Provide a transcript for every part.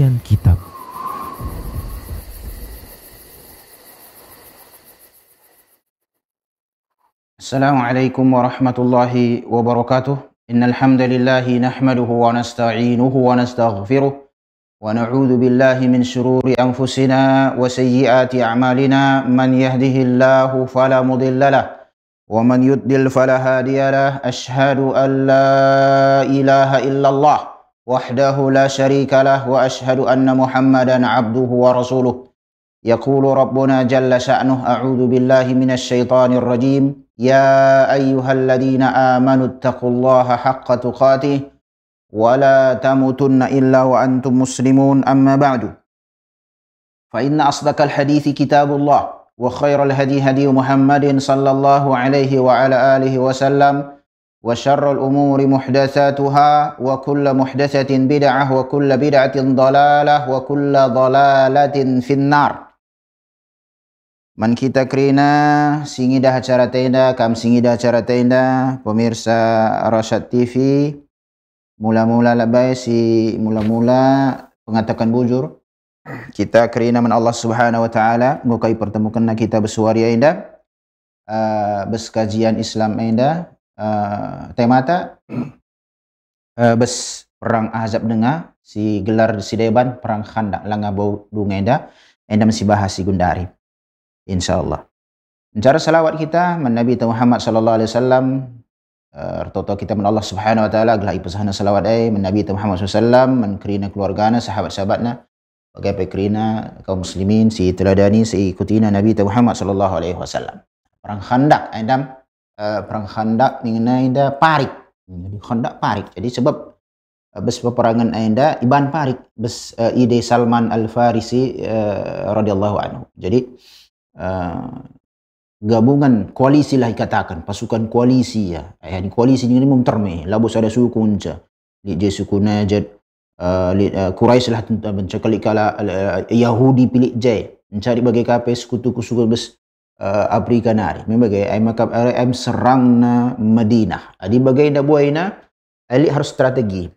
kajian kitab. السلام عليكم ورحمة الله وبركاته nahmaduhu wa nasta'inuhu wa nastaghfiruh wa na'udzu billahi min shururi anfusina wa sayyiati a'malina man yahdihillahu fala mudhillalah له ومن يضلل فلا هادي له أشهد أن لا إله إلا الله وحده لا شريك له واشهد ان محمدا عبده ورسوله يقول ربنا جل شانه اعوذ بالله من الشيطان الرجيم يا ايها الذين امنوا اتقوا الله حق تقاته ولا تموتن الا وانتم مسلمون اما بعد فان اصدق الحديث كتاب الله وخير الهدي هدي محمد صلى الله عليه وعلى اله وسلم وشر الأمور محدثاتها وكل محدثة بدعة وكل بدعة ضلالة وكل ضلالة في النار Man kita kerina singidah acara tenda, kam singidah acara tenda, pemirsa Rasyad TV. Mula-mula labai si mula-mula mengatakan bujur. Kita kerina man Allah Subhanahu wa taala ngukai pertemukan kita bersuara indah. Uh, ah, beskajian Islam indah uh, eh, temata uh, eh, bes perang Ahzab denga si gelar si Deban perang khanda langa bau dungenda enda masih bahas si Gundari insyaallah cara salawat kita men Nabi Muhammad sallallahu alaihi wasallam eh, Toto kita men Allah Subhanahu wa taala gelah ipasahna salawat ai men Nabi Muhammad sallallahu alaihi wasallam men keluargana sahabat-sahabatna bagai pekerina kaum muslimin si teladani si ikutina Nabi Muhammad sallallahu alaihi wasallam perang Khandak endam Eh, perang Khandaq mengenai da parik. Jadi Khandaq parik. Jadi sebab uh, eh, bes peperangan ainda iban parik bes uh, eh, ide Salman Al Farisi uh, radhiyallahu anhu. Jadi uh, gabungan koalisi lah dikatakan pasukan koalisi ya yani koalisi ini mum termi labus ada suku kunca li je suku najad uh, li, uh, Quraisy lah mencakali kala uh, Yahudi pilih jai mencari bagai kape sekutu kusuku bes uh, abri kanari membagai ai makam RM serang na Madinah adi bagai nda ah, buai na ali harus strategi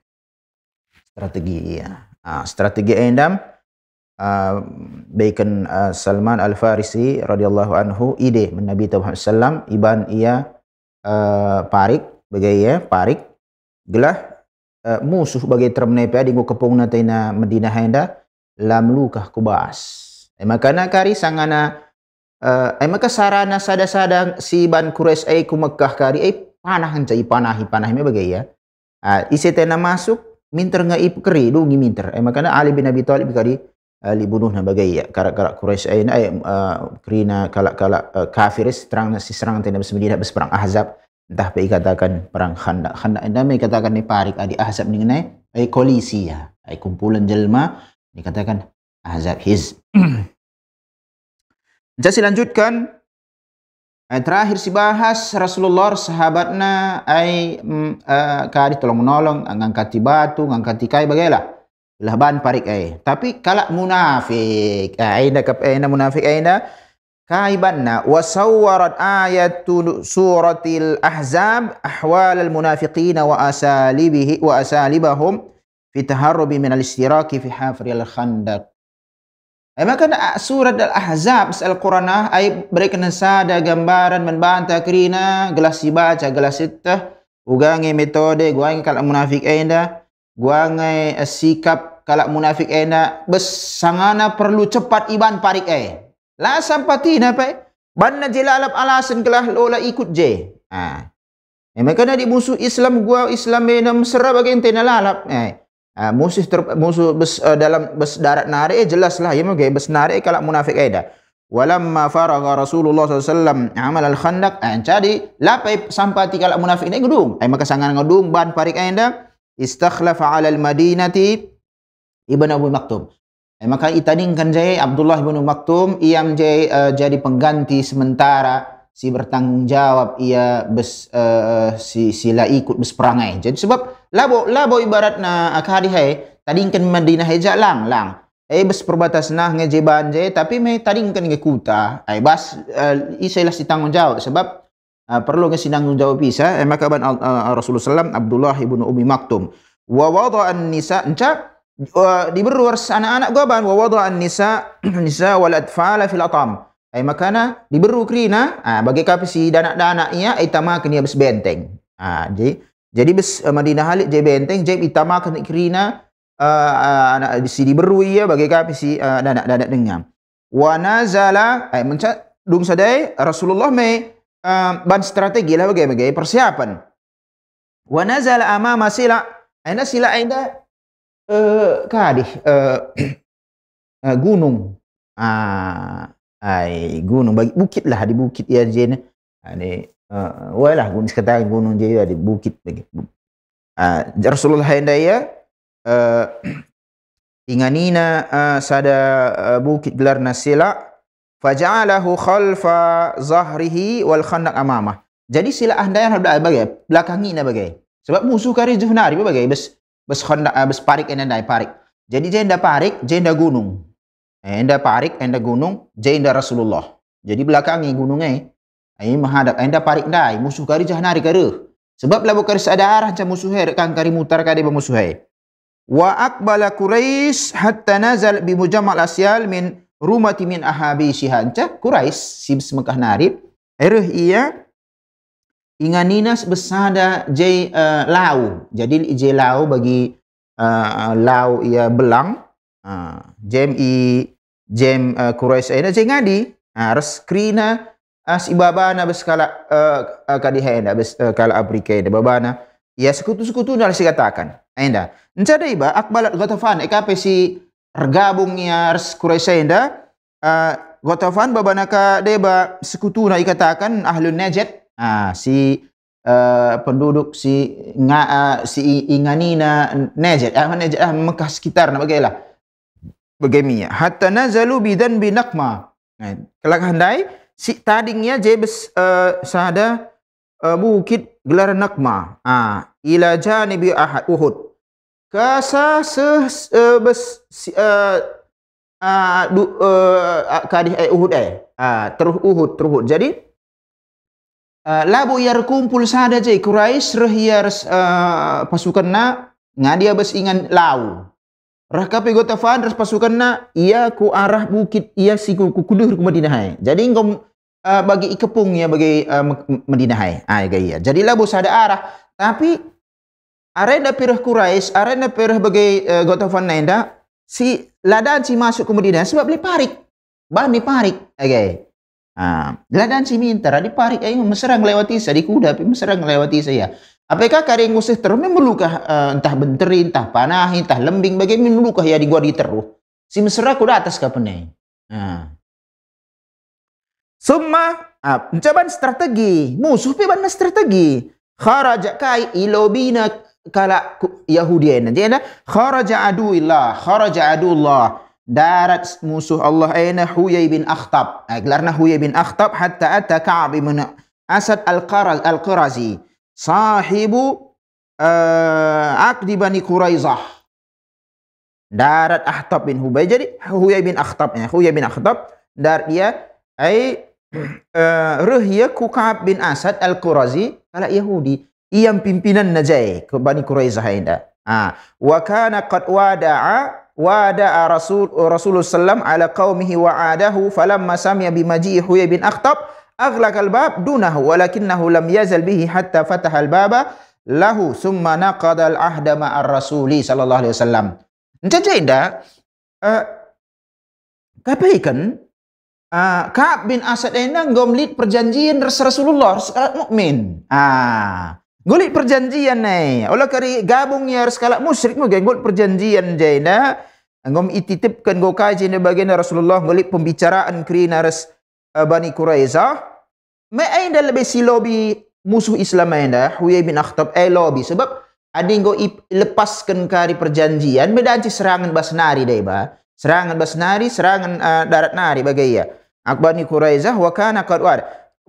strategi ya ha, strategi ai ndam uh, ah, baikkan uh, Salman Al Farisi radhiyallahu anhu ide Nabi Muhammad sallam iban ia uh, parik bagai ya parik gelah uh, musuh bagai termenepi di ku kepung na Madinah ai lam lukah kubas. Eh, makana kari sangana Eh, ai eh, maka sarana sada-sada si ban Quraisy eh ku kari panahan cai panahi panah me bagai ya. Uh, isi tena masuk minter nga ip keri dungi ngi minter. Ai eh, makana Ali bin Abi Thalib kari uh, eh, libunuh na bagai ya. Karak-karak Quraisy ai na uh, na kalak-kalak uh, kafiris terang si serang tena besmedina besperang Ahzab. Entah pe katakan perang khanda khanda enda me katakan ni parik adi Ahzab ni nai ai koalisi ya. Ai kumpulan jelma dikatakan Ahzab his. Jadi lanjutkan ayat terakhir si bahas Rasulullah sahabatna ai uh, mm, eh, kadi tolong menolong ngangkati batu ngangkati kai bagaila laban parik ai tapi kalak munafik ai nak ai munafik ai kaibanna wa sawwarat ayatu suratil ahzab ahwal al munafiqin wa asalibihi wa asalibahum fi taharrubi min al istiraki fi hafril khandaq maka ah, surat Al-Ahzab, Al-Quran, ay ah, berikan sada gambaran membantah kerina, gelas dibaca, gelas itu, ugangi metode, ngi kalau munafik enda, eh, ngi eh, sikap kalau munafik enda, eh, besangana perlu cepat iban parik eh. La sampati napa? Banna jelalap alasan kelah lola ikut je. Ah. Ha. Eh, maka nak Islam gua Islam enam serab bagian ente nalalap. Eh. Nah, musuh ter, musuh bes, uh, dalam bes darat narik eh, jelaslah ya mungkin bes narik kalau munafik ada. Walamma faragha Rasulullah SAW amal al khandaq, eh, ah, jadi lapai sampai kalau munafik ini gedung. Eh maka sangan gedung ban parik anda istakhlafa ala al madinati ibn Abu Maktum. Eh, maka itaningkan jai Abdullah bin Maktum ia menjadi uh, eh, jadi pengganti sementara si bertanggung jawab ia bes uh, si sila ikut besperangai jadi sebab labo labo ibaratna akadi hai tadi kan Madinah hai lang lang eh bes perbatas nah ngeje banje tapi me tadi kan nge kuta ai eh, bas uh, eh, isailah si tanggung jawab sebab uh, perlu nge sinanggung jawab bisa eh maka ban uh, Rasulullah sallam Abdullah ibnu Umi Maktum wa wada'an nisa encak uh, diberu anak-anak gua ban wa wada'an nisa nisa wal adfala fil atam Ai makana diberu krina, ah bagi kapsi danak-danak ia itama kini bes benteng. Ah jadi jadi bes eh, Madinah Halik je benteng, jadi itama kini krina uh, anak si beru ia bagi kapsi uh, danak-danak dengam. Wa nazala ai menca dung sadai Rasulullah me uh, ban strategi lah bagai bagai persiapan. Wa nazala amama sila, aina sila aina eh uh, kadih uh, uh, gunung. Ah Hai, gunung bagi bukit lah di bukit ya Yerjin. Ini ha, uh, ha, lah gunung sekarang gunung je ada lah, bukit bagi. Uh, ha, Rasulullah yang daya uh, inganina uh, sada uh, bukit gelar nasila faja'alahu khalfa zahrihi wal khandaq amama. Jadi sila anda yang ada bagai belakangi nak bagai. Sebab musuh kari juhnari bagai bes bes khandaq bes parik enda parik. Jadi jenda parik jenda gunung. Anda parik, anda gunung, jai Rasulullah. Jadi belakangi gunung eh. Ini menghadap anda parik dai, musuh kari jahat nari kari. Sebab lah bukari sadar, macam musuh hari, eh, kan kari mutar kari bermusuh hari. Eh. Wa akbala Quraish hatta nazal bi mujamal asyal min rumati min ahabi syihan. Cah, Quraish, si semekah nari. Erh iya, ingan ninas besada jai uh, lau. Jadi jai lau bagi uh, lau ia belang. Uh, ah, jai jem uh, eh, Quraisy ena je ngadi harus ah, res krina as ibabana bes kala uh, eh, eh, kadi hena bes uh, kala Afrika ena babana ya sekutu-sekutu nal si katakan enda ncada iba akbalat gotofan ekape si regabung ya res Quraisy enda uh, ah, gotofan babana ka deba sekutu na ikatakan ahlun Najat, ah, ha si Uh, penduduk si nga uh, si inganina najat ah najat ah Mekah sekitar nak bagilah begemi hatta nazalu bidan bi naqma kelak handai si tadinya je uh, sahada eh, bukit gelar naqma ha ila janibi ahad uhud kasa se eh, bes, si, uh, uh, du, uh, uhud eh ha uhud terus jadi labu yar kumpul sahada je quraish rehiar pasukan nak ngadia bes ingan lau Rahkapi ras pasukan na ia ku arah bukit ia si ku kuduh ku Madinah hai. Jadi engkau uh, bagi ikepung ya bagi uh, Madinah hai. Ah ya iya. Jadilah labu ada arah tapi arena pirah Quraisy, arena pirah bagi uh, eh, gota nenda si ladan si masuk ke Madinah sebab beli parik. Bah ni parik. Okay. Ah, ladan si minta di parik ayo meserang lewati saya kuda tapi meserang lewati saya. Apakah kari usih teruh memelukah uh, eh, entah benteri, entah panah, entah lembing, bagaimana melukah ya di gua diteruh. Si mesra kuda atas kapanai. Nah. Summa uh, strategi, musuh pe bana strategi. Kharaja kai ilobina kala Yahudi na jena kharaja aduillah, kharaja adullah. Darat musuh Allah aina Huyai bin Akhtab. Ah, Gelarna Huyai bin Akhtab hatta ata Ka'ab bin Asad al-Qarazi. Al صاحب عقد بني قريظة darat Ahtab bin Hubay. Jadi Huyai bin Akhtab ya. Huyai bin Akhtab dar dia ai uh, Ruhya Kukab bin Asad Al-Qurazi ala Yahudi yang pimpinan Najai ke Bani Quraizah ida. Ah, wa kana qad wada'a wada'a Rasul Rasulullah sallam ala qaumihi wa adahu falamma sami'a bi maji'i Huyai bin Akhtab aghlaqal bab dunahu walakinnahu lam yazal bihi hatta fataha al baba lahu summa naqadal ahda ma'ar rasuli sallallahu alaihi wasallam. Encece inda uh, Ka'ab bin Asad ngomlit perjanjian Rasulullah sekalat eh, mukmin. Ah, golit perjanjian nih, oleh kari gabung ya sekalat musyrik perjanjian jaina. Ngom ititipkan bagian Rasulullah golit pembicaraan kri naras Eh, Bani Quraizah ma ainda lebih si lobi musuh Islam ainda Huyai bin Akhtab ai eh, lobi sebab ading go lepaskan kari perjanjian bedanci serangan basnari dai ba serangan basnari serangan uh, darat nari bagaiya. Akbani Quraizah wa kana qad war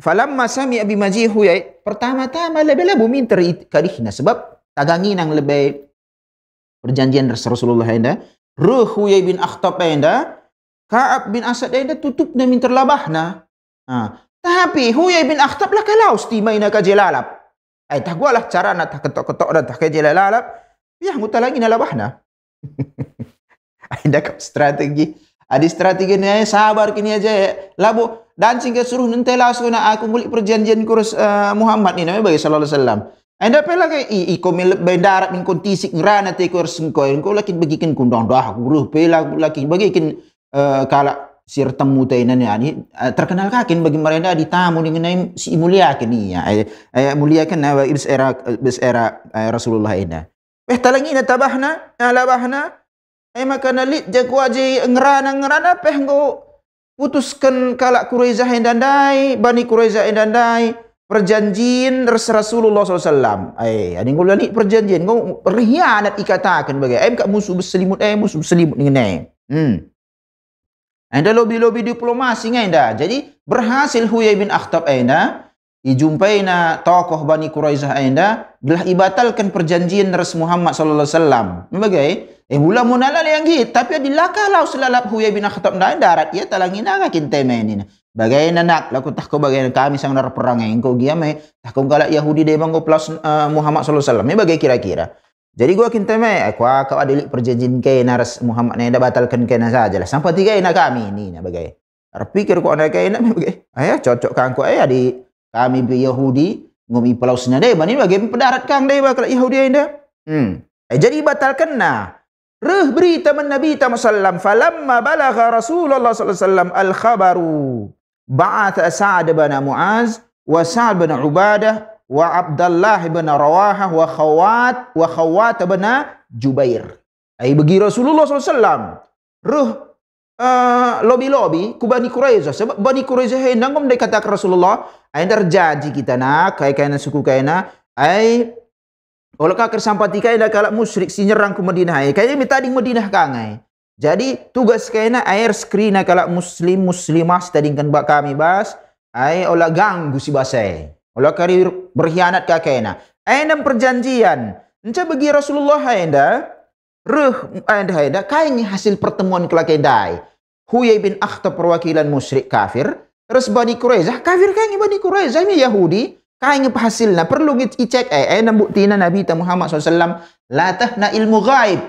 falamma sami'a bi maji Huyai pertama-tama lebih lebih bumi kadihna sebab tagangi nang lebih perjanjian Rasulullah ainda Ruh Huyai bin Akhtab ainda Ka'ab bin Asad dia dah tutup dia minta labah na. Ha. Tapi Huyai bin Akhtab lah kalau stimai nak kaji lalap. Eh tak gua lah cara nak tak ketok-ketok dan tak kaji lalap. Ya ah, nguta lagi nak labah na. Ada kau strategi. Ada strategi ni sabar kini aja. Labu dan singa suruh nanti lah suruh aku mulik perjanjian kurus uh, Muhammad ni nama bagi sallallahu alaihi wasallam. Anda pernah ke iko milik bendarat min kontisik ngerana teko resengkoy. Kau lakin bagikan kundang dah. Aku buruh pelak lakin bagikan. Eh, kala sir temu tainan ya ni eh, terkenal kakin bagi mereka di tamu dengan si mulia kini ya ay eh, mulia kan nawa ibs era ibs era Rasulullah ina. Ya. eh talangi na tabahna ala bahna ay makana li jago aje ngerana ngerana peh go putuskan kala Quraisyah endandai bani Quraisyah endandai perjanjian ras Rasulullah SAW. Ay, ada yang kau perjanjian. Kau rihanat ikatakan bagai. Ayah kat musuh berselimut. Ayah musuh berselimut dengan Hmm. Anda lobby-lobby diplomasi anda. Jadi berhasil Huyai bin Akhtab anda dijumpai na tokoh Bani Quraizah anda belah ibatalkan perjanjian Rasul Muhammad sallallahu alaihi wasallam. Bagai eh hula munalal yang git tapi dilaka lau selalap Huyai bin Akhtab ndak darat ya talangina ka kintai ini. Bagai nanak laku tak bagai kami sang dar perang engko giame tak kala Yahudi de bangko plus uh, eh, Muhammad sallallahu alaihi wasallam. Bagai kira-kira. Jadi gua kinta me aku kau adilik perjanjian kai naras Muhammad ne batalkan kai saja lah. Sampai tiga ina kami ini, na bagai. Terpikir ku anda kai bagai. Ayah cocok kang ku ayah di kami bi Yahudi pulau sini deh bani bagai darat kang deh bakal Yahudi ini, Hmm. Eh, jadi batalkan na. Ruh berita men Nabi ta sallam falamma balagha Rasulullah sallallahu alaihi wasallam al khabaru ba'atha Sa'ad bin Mu'az wa Sa'ad bin Ubadah wa Abdullah bin Rawahah wa Khawat wa Khawat bin Jubair. Ai bagi Rasulullah SAW. Ruh uh, lobi-lobi ku Bani Quraizah. Sebab Bani Quraizah hendak kom dia kata Rasulullah, ai terjadi kita nak kai kaina suku kaina ai kalau kau kersampati kaina kalau musyrik si nyerang ke Madinah ai minta di Madinah kangai. Jadi tugas na air screen kalau muslim muslimah tadi kan bak kami bas ai olah ganggu si basai. Ulah kari berkhianat ka enam perjanjian. Enca bagi Rasulullah ainda ruh ainda ainda kain hasil pertemuan kelakendai. Huyai bin Akhtab perwakilan musyrik kafir. Terus Bani Quraizah kafir kain Bani Quraizah ini Yahudi. Kain hasilnya perlu dicek eh, eh bukti buktina Nabi Muhammad SAW na ilmu gaib.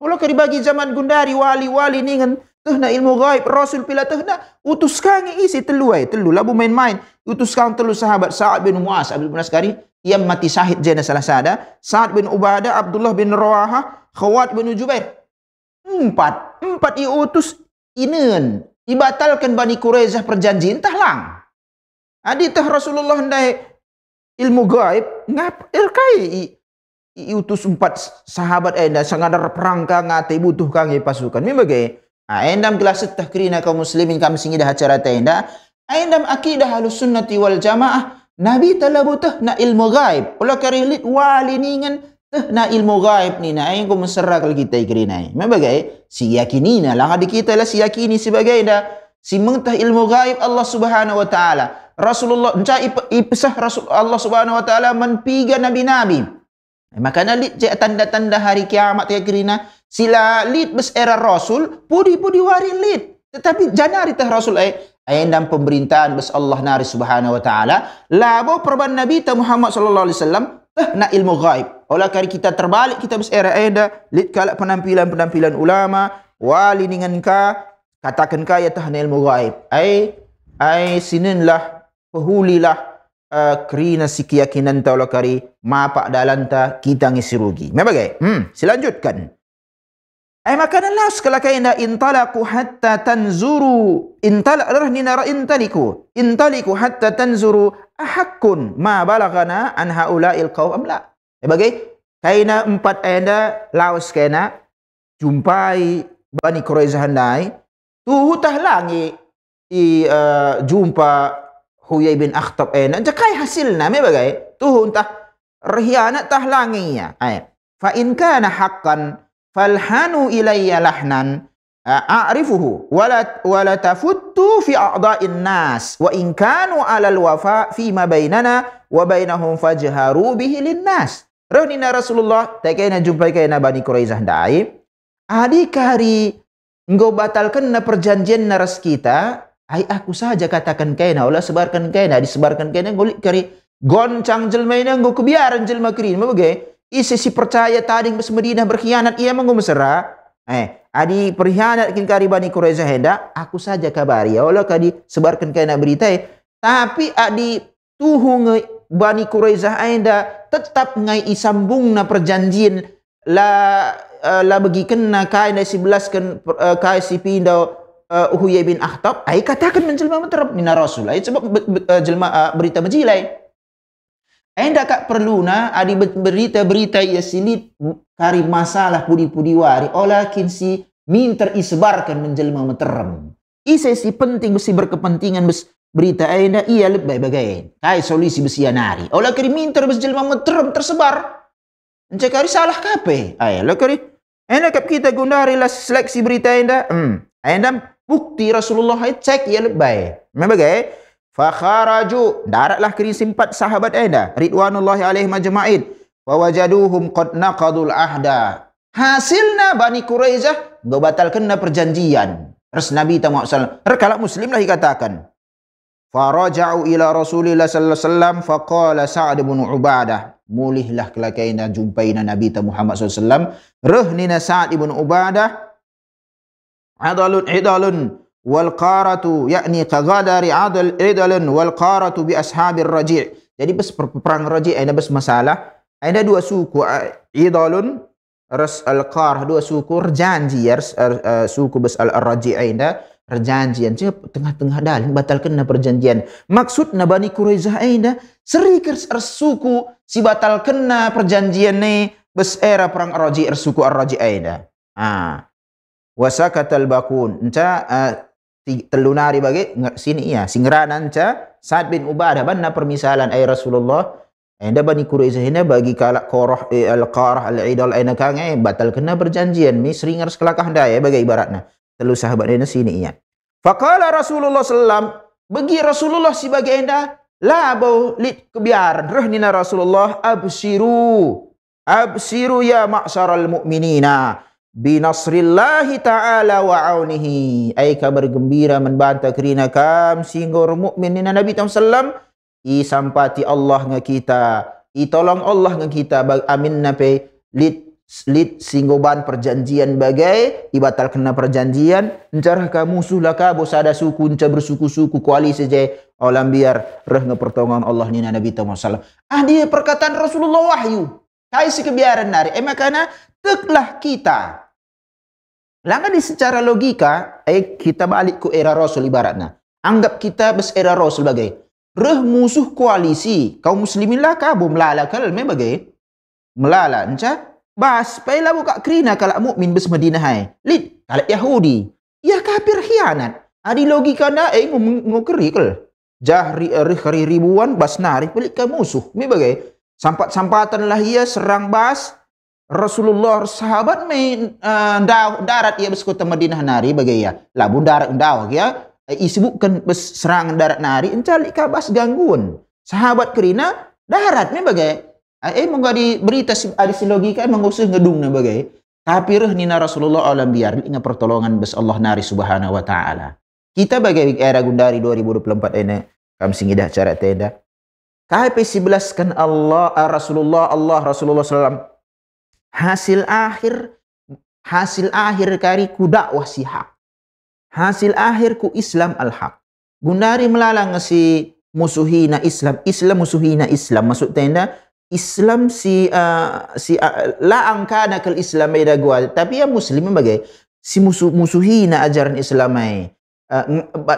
Ulah kari bagi zaman gundari wali-wali ningen tehna ilmu gaib rasul pila tehna utuskan isi telu ai telu labu main-main utuskan telu sahabat Sa'ad bin Muas Abdul bin Askari ia mati sahid jena salah sada Sa'ad bin Ubadah Abdullah bin Rawaha Khawat bin Jubair empat empat ia utus inen ibatalkan Bani Quraizah perjanjian tahlang lang aditah Rasulullah hendai ilmu gaib ngap ilkai i utus empat sahabat anda eh, sangat ada perang ka ngate butuh kangi pasukan mimbege Ha, endam gelas tahkirina kaum muslimin kami singi dah acara tenda. Endam akidah halus sunnati wal jamaah. Nabi telah butuh nak ilmu gaib. Pula kari lit wali ni ngan teh na ilmu gaib ni nai ayang ko mesra kalau kita ikri na. Membagai si yakini na lah di kita lah si yakini sebagai dah si mengtah ilmu gaib Allah Subhanahu wa taala. Rasulullah ca ipsah Rasul Allah Subhanahu wa taala man piga nabi-nabi. Eh, Maka na lit tanda-tanda hari kiamat ikri na sila lid bes era rasul pudi pudi wari lid. tetapi jana rita rasul ai eh, ai dan pemerintahan bes Allah Nabi subhanahu wa taala labo perban nabi ta Muhammad sallallahu alaihi wasallam eh nak ilmu gaib. oleh kari kita terbalik kita bes era ai da lit kala penampilan-penampilan ulama wali dengan ka katakan ka ya ta ilmu ghaib ai ai sininlah pehulilah uh, eh, kerina si keyakinan ta lah kari mapak dalanta kita ngisi rugi memang ke hmm selanjutkan Ay makanan lah sekalakayna intalaku hatta tanzuru. Intal adalah ninara intaliku. Intaliku hatta tanzuru ahakun ma balagana an haula'il qawm amla. Sebagai ya, kaina empat ayanda laos kena jumpai Bani Quraizah handai tu hutah langi i uh, jumpa Huyai bin Akhtab ena jakai hasilna me bagai tu huntah rihianat tah langinya ay fa in kana haqqan falhanu ilayya lahnan a'rifuhu wala wala tafuttu fi a'dha'in nas wa in kanu 'alal wafa fi ma bainana wa bainahum fajharu bihi linnas rawnina rasulullah takaina jumpai kaina bani quraizah dai adi kari engkau batalkan na perjanjian naras kita ai aku saja katakan kaina ulah sebarkan kaina disebarkan kaina golik kari goncang jelma ina engkau kebiaran jelma kirin mabage Isi si percaya tadi bes Madinah berkhianat, ia mengum mesra. Eh, adi berkhianat kin kari Bani Quraisy henda, aku saja kabari ya Allah kadi sebarkan kena berita eh. Tapi adi tuhung Bani Quraisy hendak tetap ngai isambung na perjanjian la uh, la bagi kena kaina si belas ken uh, eh, kai si pindah eh, uh, bin Ahtab, ai katakan menjelma menterap nina Rasul. Ai sebab uh, jelma uh, berita majilai perlu na ada berita-berita yang silit kari masalah pudi-pudi wari olakin si minter isbarkan menjelma meterem. Isa si penting besi berkepentingan bes berita anda ia lebih bagai. Kai solusi besi anari. Olah kini minter bes jelma meterem tersebar. Encak kari salah kape. Ayah lo kari. Enda kap kita gundari lah seleksi berita anda. Hmm. Enda bukti Rasulullah cek ia lebih. Memang bagai. Fakharaju daratlah kiri simpat sahabat Eda ridwanullahi alaihim ajmain fawajaduhum qad naqadul ahda. Hasilna Bani Quraizah kena perjanjian. Terus Nabi Muhammad saw alaihi muslim lah dikatakan. Faraja'u ila Rasulillah sallallahu alaihi wasallam faqala Sa'd bin Ubadah mulihlah kelakaina jumpaina Nabi Muhammad sallallahu alaihi wasallam rehnina Sa'd bin Ubadah adalun idalun wal qaratu yakni kagadari adal ridalun wal tu, bi ashabir raji' jadi bes perang raji' ada bes masalah ada dua suku idalun ras al dua suku janji ya er, e, suku bes al raji' ada perjanjian tengah-tengah dalin batal kena perjanjian maksudna Bani Quraizah ainda seri suku si batal kena perjanjian ne bes era perang raji suku ar raji ainda ah wasakatal bakun enta e, telunari bagi sini ya singeranan ca Sa'ad bin Ubadah banna permisalan ay Rasulullah enda bani Quraisy ini bagi kalak koroh eh, al qarah al idol aina kang eh batal kena perjanjian mi seringar sekelakah dah ya bagi ibaratna telu sahabat ini sini ya faqala Rasulullah sallam bagi Rasulullah si bagi enda la bau lit kebiar rehnina Rasulullah absiru absiru ya ma'syaral mu'minina binasrillahi ta'ala wa aunihi ay kabar gembira membanta kerina kam singgor mukmin nina Nabi sallam i sampati Allah nga kita i tolong Allah nga kita bag amin nape lit lit singgoban perjanjian bagai ibatal kena perjanjian encarah kamu sulah kabo sada suku enca bersuku-suku kuali je olam biar reh ngepertongan Allah nina Nabi sallam ah dia perkataan Rasulullah wahyu Kai si kebiaran nari. emak eh, karena teklah kita. Langkah di secara logika, eh kita balik ke era Rasul ibaratnya. Anggap kita bes era Rasul bagai. Reh musuh koalisi. Kau muslimin lah kabu melala kalau me bagai. Melala nca. Bas, payla buka kerina kalak mukmin bes Madinah hai. Lid, kalak Yahudi. Ya kafir hianat. Adi ah, logika anda, eh ngukerik lah. Jahri erih eh, ribuan, bas nari pelik kau musuh. Me bagai. sampat lah ia serang Bas. Rasulullah sahabat main uh, eh, darat ia beskutu Madinah nari bagai ya. Labun darat eh, daw ya. Isibukkan serangan darat nari. Encalik kabas gangguan. Sahabat kerina darat ni bagai. Eh, eh mongga di berita ada si logika emang usah ngedung bagai. Tapi reh nina Rasulullah alam biar ingat pertolongan bes Allah nari subhanahu wa ta'ala. Kita bagai era gundari 2024 ini. singgih dah cara tenda. KHP 11 kan Allah eh, Rasulullah Allah Rasulullah SAW hasil akhir hasil akhir kariku dakwah si hak hasil akhirku Islam al hak gunari melalang si musuhina Islam Islam musuhina Islam maksud tenda Islam si uh, si uh, la angka kel Islam ida gua tapi ya muslim bagai si musuh musuhina ajaran Islamai uh,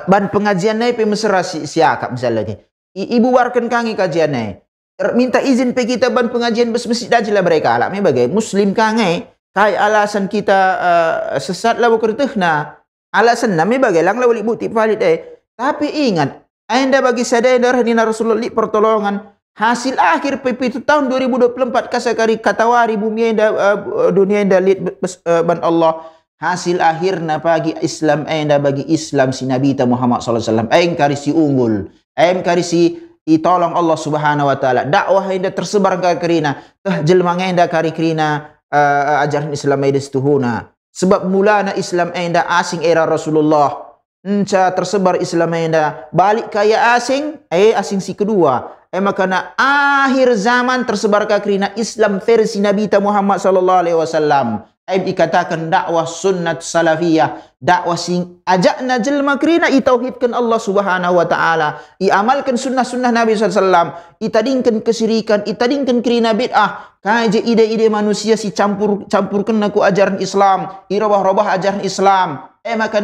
ban pengajian nai pe si siakap misalnya Ibu warkan kangi kajiannya. Eh. Er, minta izin pergi kita ban pengajian besmesjid aja lah mereka. Alaknya bagai muslim kangi. Kai alasan kita uh, sesat lah bukan tehna. Alasan namanya bagai lang lah wali bukti valid deh. Tapi ingat. Anda bagi sadar ini Rasulullah li pertolongan. Hasil akhir PP itu tahun 2024 kasakari katawari bumi enda uh, eh, dunia enda lit uh, ban Allah. Hasil akhirnya bagi Islam anda bagi Islam si Nabi Muhammad sallallahu alaihi wasallam. Aing unggul. Aim karisi itolong Allah Subhanahu wa taala. Dakwah inda tersebar ka karina, teh jelmang inda kari kerina, uh, ajaran Islam ida stuhuna. Sebab mulana Islam inda asing era Rasulullah. Nca tersebar Islam inda balik kaya asing, eh asing si kedua. Eh maka na akhir zaman tersebar ka karina Islam versi Nabi Muhammad sallallahu alaihi wasallam. aib dikatakan dakwah sunnat salafiyah dakwah sing ajak jelma makrina i Allah Subhanahu wa taala i sunnah-sunnah Nabi sallallahu i tadingkan kesirikan itadingkan tadingkan kerina bid'ah kaje ide-ide manusia si campur campurkan naku ajaran Islam irobah robah ajaran Islam eh maka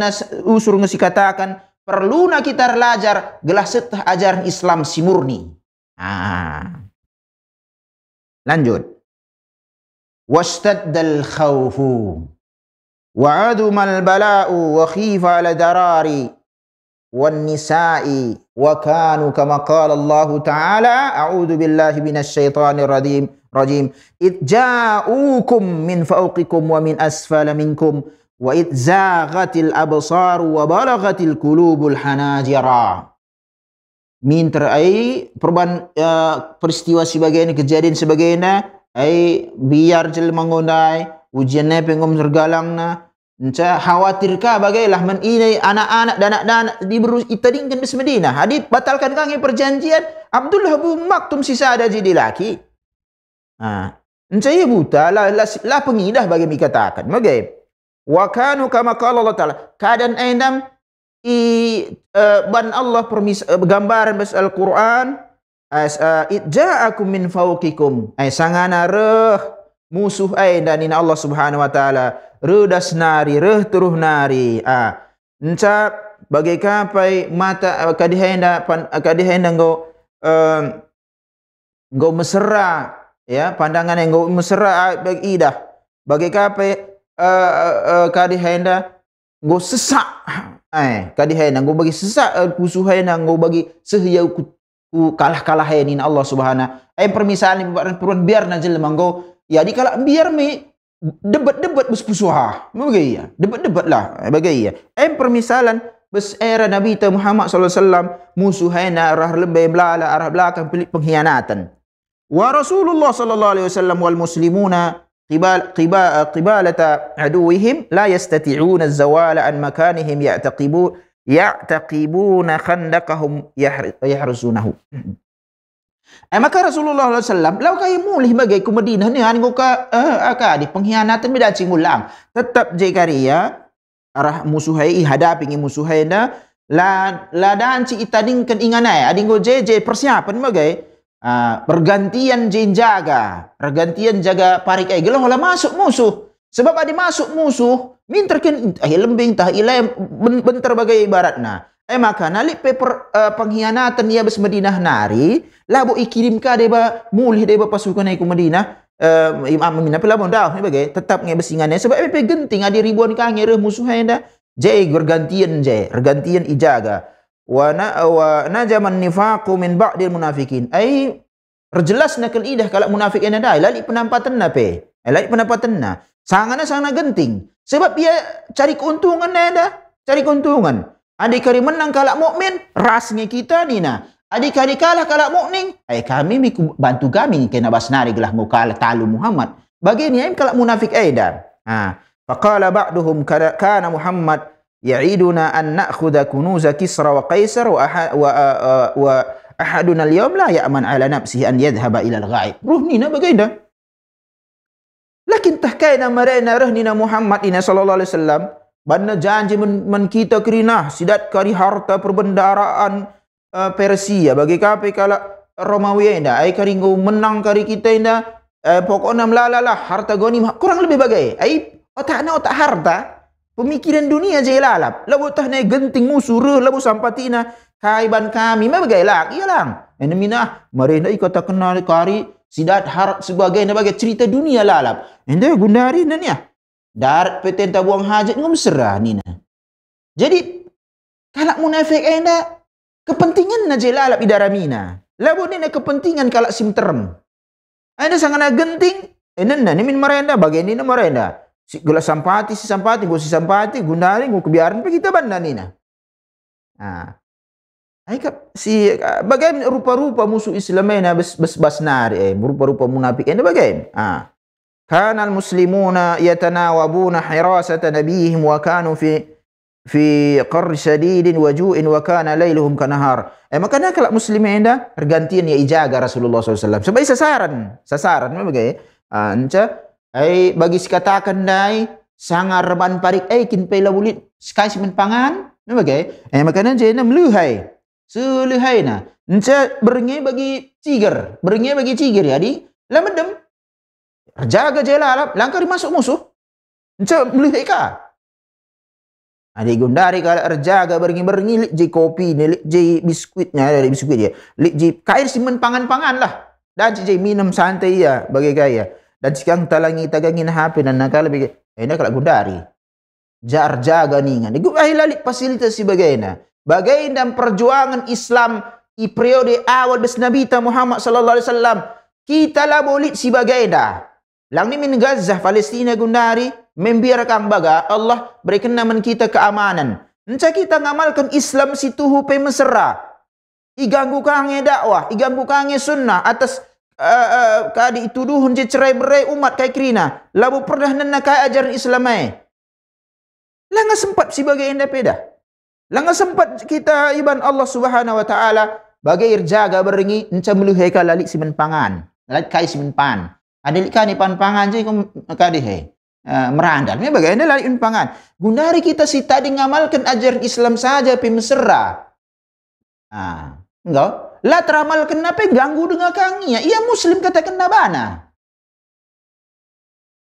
usur ngesi katakan perlu na kita belajar gelas setah ajaran Islam si murni ah lanjut واشتد الخوف وعدم البلاء وخيف على درار والنساء وكانوا كما قال الله تعالى أعوذ بالله من الشيطان الرجيم رجيم إذ جاءوكم من فوقكم ومن أسفل منكم وإذ زاغت الأبصار وبلغت القلوب الحناجر من ترأي perubahan uh, peristiwa sebagainya, kejadian sebagainya eh, ai biar jil mengundai ujian ne pengum sergalang na nca khawatir ka lah men ini anak-anak dan anak-anak di berus itadingkan bismedina hadi batalkan kami perjanjian Abdullah bu maktum sisa ada jadi laki ha nca ia ya buta la la, la pengidah bagi mi katakan bagai wa kanu kama qala Allah taala kadan endam i uh, ban Allah permis uh, gambaran bas Al-Qur'an as uh, it ja'akum min fawqikum ai sangana reh musuh ai dan ina Allah Subhanahu wa taala Rudas nari reh turuh nari a ha. nca bagi kapai mata kadihenda kadihenda go go mesra ya pandangan yang go mesra bagi idah bagi kapai uh, uh, kadihenda go sesak ha. ai kadihenda go bagi sesak kusuhai nang go bagi sehiau ku kalah kalah ini Allah Subhanahu. Ayam permisalan ibu bapa perempuan biar najil manggo. Ya di kalau biar me debat debat bus pusuha. Bagai ya debat debat lah. Bagai ya. Ayam permisalan bus era Nabi Muhammad Sallallahu Sallam Wasallam musuhnya arah lebih belala arah belakang pelik pengkhianatan. Wa Rasulullah Sallallahu Alaihi Wasallam wal Muslimuna qibal qibal qibalata aduihim la yastati'una azwal zawala an makanihim ya'taqibun ya'taqibuna khandakahum yahrusunahu. Hmm. Eh maka Rasulullah SAW, lau kaya mulih bagai ku Madinah ni, anu ka eh, aka di pengkhianatan beda cingulang. Tetap je karya arah musuhai hadapi ngi musuhai na la la dan ci itading ken inganai ading je je persiapan bagai uh, ah, pergantian jenjaga, pergantian jaga parik ai geloh masuk musuh. Sebab ada masuk musuh, minter kan eh, lembing tah ilai bentar bagai ibaratna. nah. Eh maka nalik paper uh, pengkhianatan ia bes Madinah nari, labu ikirim ka deba mulih deba pasukan ke Madinah. Uh, imam Madinah pula bon dah bagai tetap ngai besingannya sebab eh genting ada ribuan kange reh musuh dah. Jai bergantian jai, bergantian ijaga. Wa na wa najaman nifaqu min ba'dil munafikin. Ai Terjelas nakal idah kalau munafik yang ada. Lalik penampatan na pe. Lalik penampatan na sangat sangat genting. Sebab dia cari keuntungan dah dah. Cari keuntungan. Adik kali menang kalak mukmin, rasnya kita ni nah. Adik kali kalah kalak mukmin, eh kami miku bantu kami kena basnari gelah mukal kalah talu Muhammad. Bagini aim eh, kalak munafik eh dah. Ha. Faqala ba'duhum kana Muhammad ya'iduna an na'khudha kunuza Kisra wa Qaisar wa, wa, wa, wa ahaduna al-yawm la ya'man ala nafsihi an yadhhaba ila al-ghaib. Ruh ni nah bagaimana? Lakin tahkai nama rena roh nina Muhammad ina sallallahu alaihi wasallam. Banna janji men, men kita kerinah sidat kari harta perbendaraan uh, Persia bagi kape kala Romawi ina ai kari ngau menang kari kita ina uh, eh, pokokna melalalah lah lah, harta goni kurang lebih bagai ai na otak harta pemikiran dunia je lalap labu lah tahne genting musuruh labu sampati ina kaiban kami ma bagai lak iyalah enemina marina ikata kenal kari sidat harap sebagainya bagai cerita dunia lalap. Ente gundari nan ah. ya. Darat peten buang hajat ngomserah serah nina. Jadi kalau munafik enda eh kepentingan na je lalap idaramina. Labo nina kepentingan kalau term. Enda ah, sangat genting. Eh, enda nani min marenda bagai nih marenda. Si gelas sampati si sampati go si sampati gundari go kebiaran begitu kita bandan nina. Nah, Aikap ha, si ah, bagaimana rupa-rupa musuh Islam ini bes bas nari eh rupa-rupa munafik ini bagaimana? Ha. Ah. Kana al-muslimuna yatanawabuna hirasata nabihim wa kanu fi fi qarr shadidin wajuin wa kana lailuhum kanahar. Eh maka nak kalau muslimin ini pergantian ya ijaga Rasulullah SAW. Sebab sasaran, sasaran apa bagai? Ah, eh. anca ha, ai bagi sikatakan dai sangar reban parik ai kin pelabulit sekai simpan pangan. Apa bagai? Eh. eh maka nak jena meluhai. Sulihaina. Nca bernge bagi ciger, bernge bagi cigar ya di lamedem. Jaga jela alap, langkah dimasuk musuh. Nca beli teka. Adik nah, gundari kalau erjaga berngi-berngi lik ji kopi ni, lik biskuitnya dari biskuit ya. Lik ji kair simen pangan-pangan lah. Dan ji minum santai ya bagi kaya. Dan sekarang talangi tagangin HP dan nakal lebih, Eh, kalau gundari. Jar jaga nih. Kan. Dia gubah lalik fasilitas sebagainya. Bagaikan perjuangan Islam di periode awal besnabita Muhammad sallallahu alaihi wasallam kita lah boleh si bagaida. Lang ni min Gaza Palestina gundari membiarkan baga Allah berikan naman kita keamanan. Encah kita ngamalkan Islam situ hupe mesra. Iganggu kange dakwah, iganggu kange sunnah atas uh, uh, kadi ituduhun je cerai berai umat kai kerina. Labu pernah nena kai ajaran Islamai. Langa sempat si bagaida peda. Lah nggak sempat kita iban Allah Subhanahu wa taala bagai irjaga berengi enca melu heka simen pangan. lalik kai simen pan. Adil kani pan pangan je ko kadi he. Uh, eh, merandal. Ini bagaimana lali pangan. Gunari kita si tadi ngamalkan ajar Islam saja pi mesra. Ah, enggak. Lah teramal kenapa ganggu dengan kangia? Ya, ia muslim kata kena bana.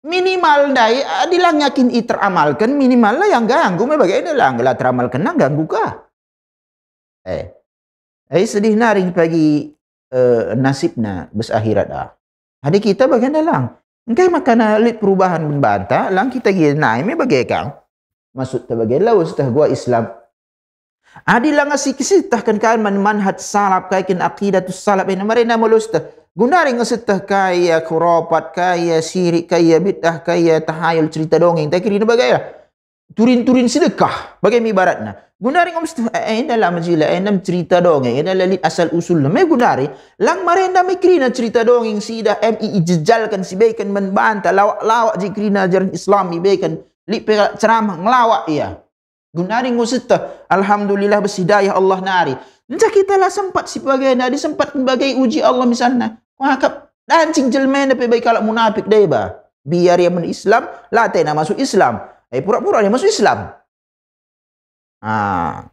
Minimal dai adilang ah, yakin i teramalkan minimal lah yang ganggu me bagaimana lah ngelah teramalkan nang lah ganggu ka. Eh. Eh sedih naring bagi uh, eh, nasibna bes akhirat dah. Hari kita bagaimana lang? Engkau makan ah, lihat perubahan membanta, lang kita gini naik me bagai kang. Maksud tak bagai lah, ustah gua Islam. Adilang ah, asik-sik tahkan kan man manhat salap kaikin tu salap ini. Eh, Mereka nama lo ustah. Gundari ngesetah kaya kurapat, kaya sirik, kaya bidah, kaya tahayul cerita dongeng. Tak kira ini bagaimana? Lah. Turin-turin sedekah. Bagaimana ibaratnya? Gundari ngesetah, eh, ini eh, dalam jila, ini eh, dalam cerita dongeng. Ini eh, dalam asal usul. Lah. Mereka gundari, lang marenda mikirina cerita dongeng. si dah MII jejalkan si baikkan membantah. Lawak-lawak jikirina ajaran Islam. Ibaikan lip ceramah ngelawak ia. Gunari ngusita, Alhamdulillah bersidayah Allah nari. Nanti kita lah sempat si sebagai nari, sempat bagai uji Allah misalnya. Maka anjing jelmena pe baik kalau munafik deh ba. Biar yang men Islam, latih nak masuk Islam. Eh pura-pura dia masuk Islam. Ah.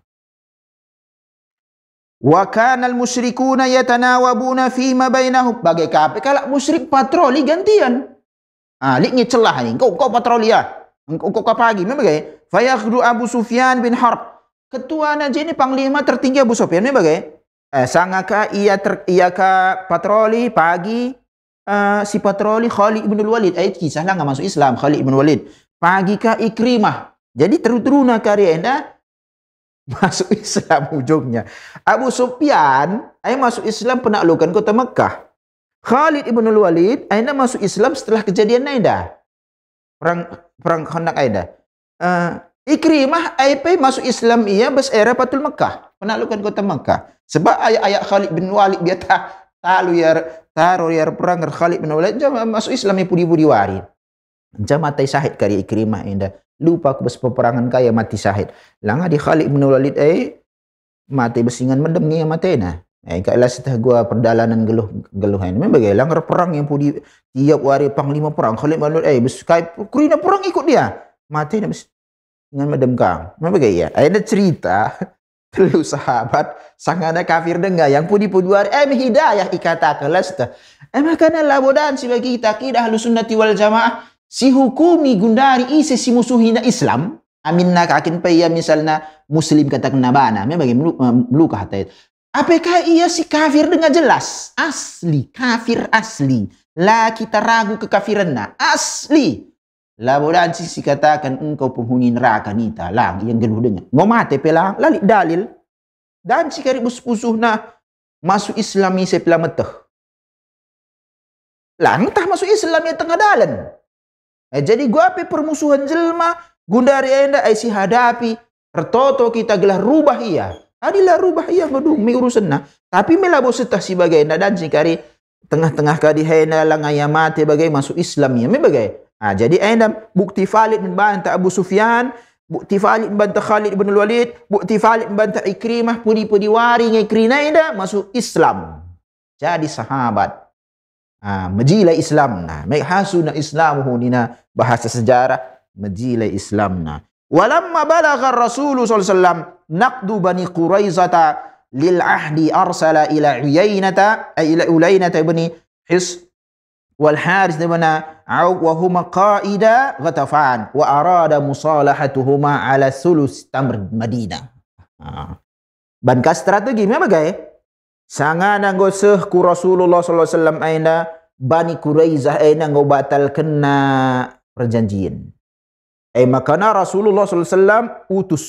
Wa kana al-musyrikuna yatanawabuna fi ma bainahum. Bagai kape kalau musyrik patroli gantian. Ah, lik celah ni. Kau kau patroli ya. Engkau kau pagi memang bagai. Fayakhdu Abu Sufyan bin Harb. Ketua Najib ini panglima tertinggi Abu Sufyan memang bagai eh, sangaka ia ter, ia ka patroli pagi uh, si patroli Khalid ibn Walid eh kisahlah nggak masuk Islam Khalid ibnu Walid pagi ka Ikrimah jadi terutuna karya anda masuk Islam ujungnya Abu Sufyan ai masuk Islam penaklukan kota Mekah Khalid ibnu Walid anda masuk Islam setelah kejadian anda perang perang Khandaq anda uh, eh, Ikrimah AIP masuk Islam ia bas era Patul Mekah, menaklukkan kota Mekah. Sebab ayat-ayat Khalid bin Walid dia tak talu ya taruh ya perang Khalid bin Walid jam masuk Islam pudi pudi wari. Jam mati sahid kari Ikrimah indah. Lupa aku bes peperangan kaya mati sahid. Langa di Khalid bin Walid eh mati besingan medem ngi mati nah. Eh, kalau setah gua perdalanan geluh geluhan. Memang bagai langgar perang yang pudi tiap wari pang lima perang. Khalid bin Walid eh bes kai kurina perang ikut dia. Mati dah besuk dengan Madam Kang. apa gaya? Ada cerita Lalu sahabat sangana kafir dengar yang pudi puduar em hidayah ikata kelasta. Em kana labodan si bagi kita kidah ahlus sunnati wal jamaah si hukumi gundari isi si musuhina Islam. Aminna kakin paya misalnya muslim kata kena bana. Memang bagi meluka hatta itu. Apakah ia si kafir dengan jelas? Asli, kafir asli. lah kita ragu kekafirannya. Asli. Laboran sisi katakan engkau penghuni neraka nita lang yang geluh dengar. Mau mati pelang lalik dalil. Dan si kari pusuh na masuk Islami sepelah metah. Lang masuk Islam yang tengah dalan. Eh, jadi gua api permusuhan jelma gundari enda ai eh, si hadapi tertoto kita gelar rubah ia. Adilah rubah ia badung mi urusan na. Tapi melabo setah si bagai dan si kari tengah-tengah kadi hena langaya mati bagai masuk Islam ya mi bagai Ha, jadi ada bukti Falid bin Banta Abu Sufyan, bukti Falid bin Banta Khalid bin Walid, bukti Falid bin Banta Ikrimah, puni-puni wari dengan Ikrimah ada masuk Islam. Jadi sahabat. Ha, majilah Islam. Nah, Mek na Islamuhu nina bahasa sejarah. Majilah Islam. Nah. Walamma balagha Rasulullah SAW alaihi wasallam naqdu Bani Quraizah lil ahdi arsala ila Uyainah ila Ulainah ibn Hisn wal Harits ibn au wa huma qaida ghatafan wa arada musalahatuhuma ala sulus tamr Madinah. Nah. strategi memang bagai. Eh? Sangat nanggo seh ku Rasulullah sallallahu alaihi wasallam aina Bani Quraizah aina ngau kena perjanjian. Ai eh, makana Rasulullah sallallahu alaihi wasallam utus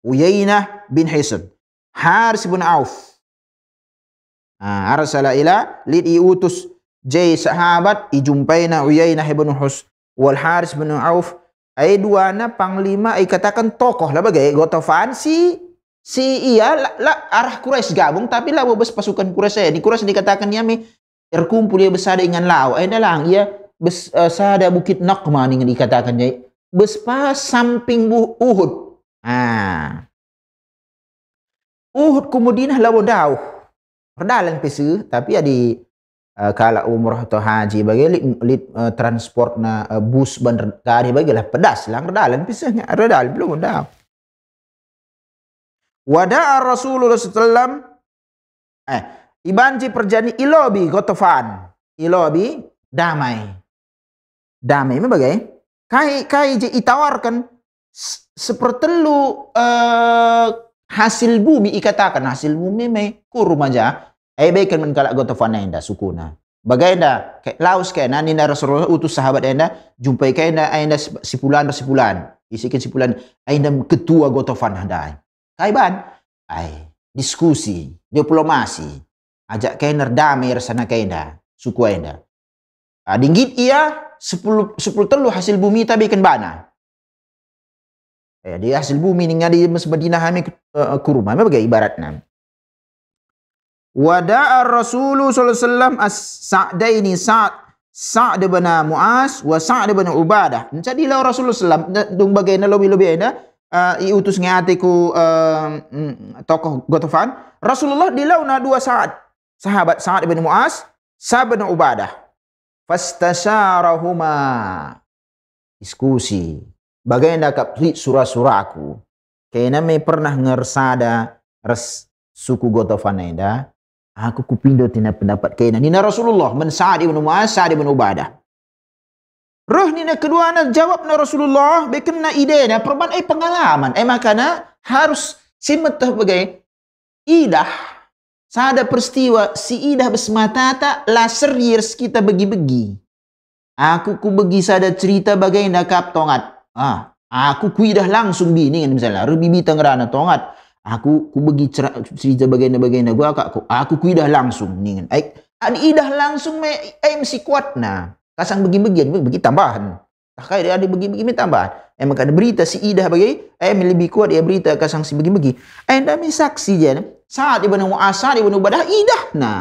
Uyainah bin Hisn, Haris bin Auf. Ah, arsala ila lidi utus je sahabat ijumpaina Uyainah ibn Hus wal Haris bin Auf ai duana panglima ai katakan tokoh lah bagai gotofan si si iya la, la arah Quraisy gabung tapi lah bes pasukan Quraisy di Quraisy dikatakan yami terkumpul ia ya besar dengan lau ai dalang ia bes uh, eh, sada bukit Naqma ning dikatakan jai bespa samping bu, Uhud ah Uhud kemudian lawan Dauh perdalan pesu tapi ada ya Eh, kala umroh atau haji bagi li, li, uh, transport na uh, bus ban kari bagilah pedas lang redalan pisahnya redal belum dah wada'a Rasulullah sallam eh ibanji perjani ilobi gotofan ilobi damai damai ini bagai kai kai je itawarkan sepertelu uh, hasil bumi ikatakan hasil bumi me kurum aja ay eh, be kan men kala goto fana inda sukuna bagainda kay laus rasulullah utus sahabat enda jumpai kay enda enda sipulan sipulan isikin sipulan enda ketua goto fana anda kay ban ay diskusi diplomasi ajak kay ner damai rasana kay enda suku enda adinggit ah, ia sepuluh sepuluh telu hasil bumi tapi kan bana Eh, dia hasil bumi ni ngadi mas Madinah hami uh, eh, kurma. bagai ibaratnya. Wada'a Rasulullah sallallahu Alaihi Wasallam as-Sa'daini Sa'd Sa'd bin Mu'az wa Sa'd bin Ubadah. Jadilah Rasulullah sallam dung bagayna lobi-lobi ina uh, iutus ngati ku uh, mm, tokoh Gotofan. Rasulullah dilauna dua Sa'd. Sahabat Sa'd bin Mu'az, Sa'd bin Ubadah. Fastasyarahuma. Diskusi. Bagaimana kapri surah-surah aku. Kayaknya me pernah ngersada res suku Gotofan ada. Aku kupindo tina pendapat kena. Nina Rasulullah men Sa'ad ibn Mu'az, Sa'ad ibn Ubadah. Roh nina kedua anak jawab na Rasulullah beken ide na perban ai eh, pengalaman. Eh makana harus simetah bagai idah. Sada peristiwa si idah tak laser years kita bagi-bagi. Aku ku bagi sada cerita bagai nakap kap tongat. Ah, aku ku idah langsung bini kan misalnya. Rubibi tengerana tongat. Aku ku bagi cerita bagaimana-bagaimana gua aku aku ku idah langsung ningen. Kan. Ai an idah langsung me ai mesti kuat nah, Kasang bagi bagi bagi tambahan. Takai dia ada bagi-bagi me tambahan. Ai maka ada berita si idah bagi ai lebih kuat dia berita kasang si bagi-bagi. Ai dah saksi je. Saat ibnu Mu'asar ibnu Badah idah na.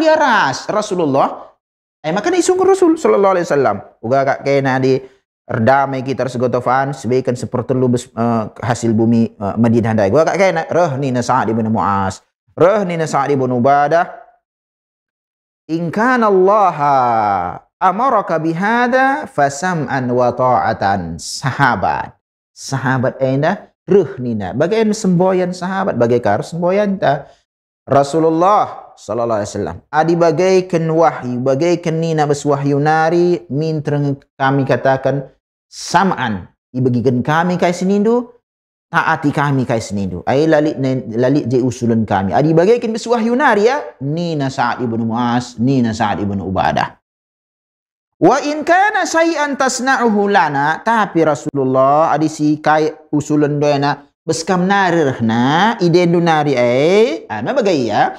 ya ras Rasulullah. Ai maka ni sungguh Rasul sallallahu alaihi wasallam. Uga kak kena di Erdamai kita harus gotofan sebaikan lu uh, hasil bumi uh, Madinah dai. Gua kena roh ni nasa'd ibn Mu'az. Roh ni nasa'd ibn Ubadah. In kana Allah amaraka bihadha fasam'an wa ta'atan. Sahabat. Sahabat enda nina Bagai semboyan sahabat, bagai kar semboyan ta. Rasulullah sallallahu alaihi wasallam adi bagaikan wahyu bagaikan nina bes wahyu nari mintreng kami katakan sam'an ibagikan kami kai sinindu taati kami kai sinindu ai lali lali je usulan kami adi bagaikan bes wahyu nari ya nina Sa'ad ibnu muas, nina Sa'ad ibnu Ubadah Wa in kana sayan tasna'uhu lana tapi Rasulullah adi si kai usulan doena beskam narirhna idendunari eh, ana bagai ya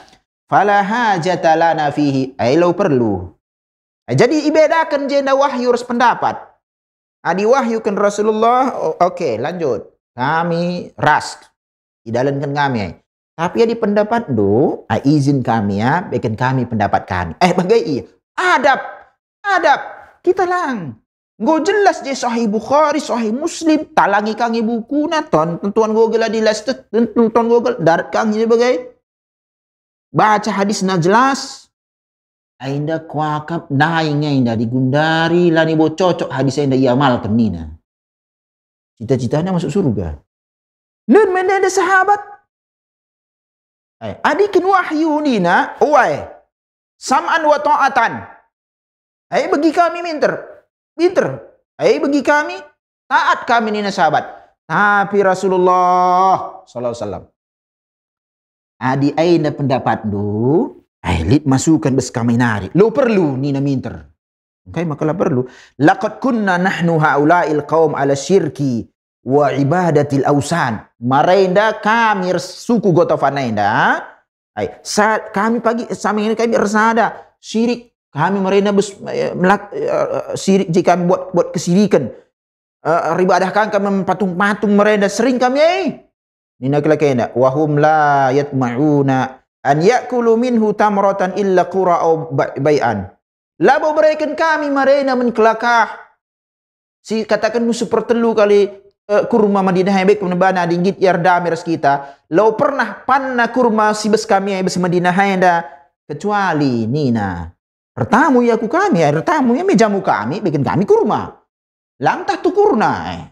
fala hajata lana fihi ailau eh, perlu nah, jadi ibedakan jenda wahyu pendapat adi ah, wahyukan Rasulullah oke okay, lanjut kami ras Idalankan kami eh. tapi ya di pendapat do ah, izin kami ya bikin kami pendapat kami eh bagai iya adab adab kita lang Gue jelas je sahih Bukhari, sahih Muslim, talangi kangi buku na ton, tentuan gue gila di las tentuan gue gila darat kangi sebagai baca hadis na jelas ainda kuakap naingnya indah digundari lani bo cocok hadis ainda iamal kenina cita-citanya masuk surga nun mende ada sahabat adikin wahyu nina uai sam'an wa ta'atan ai bagi kami minter minter ai bagi kami taat kami nina sahabat tapi Rasulullah sallallahu alaihi wasallam Adi aina pendapat lu, Ailit eh, lit masukan bes nari. Lu perlu ni na minter. Okay, makalah perlu. Laqad kunna nahnu haula'il qawm ala syirki wa ibadatil ausan. Marainda kami suku gotofanainda. Ay, saat kami pagi sama ini kami ada syirik kami marainda bes, eh, melak, eh, syirik jika buat buat kesirikan. Uh, ribadah kami patung-patung merenda sering kami eh. Nina kila kaina wa hum la yatma'una an yakulu minhu tamratan illa qura au bai'an. Labo beraikan kami marena men kelakah. Si katakan musuh pertelu kali uh, kurma Madinah yang baik bana dinggit yarda miras kita. Lau pernah panna kurma si bes kami yang bes Madinah yang dah kecuali Nina. Pertamu ya ku kami, ya, pertamu ya mejamu kami, bikin kami kurma. Lantah tukurna. Eh.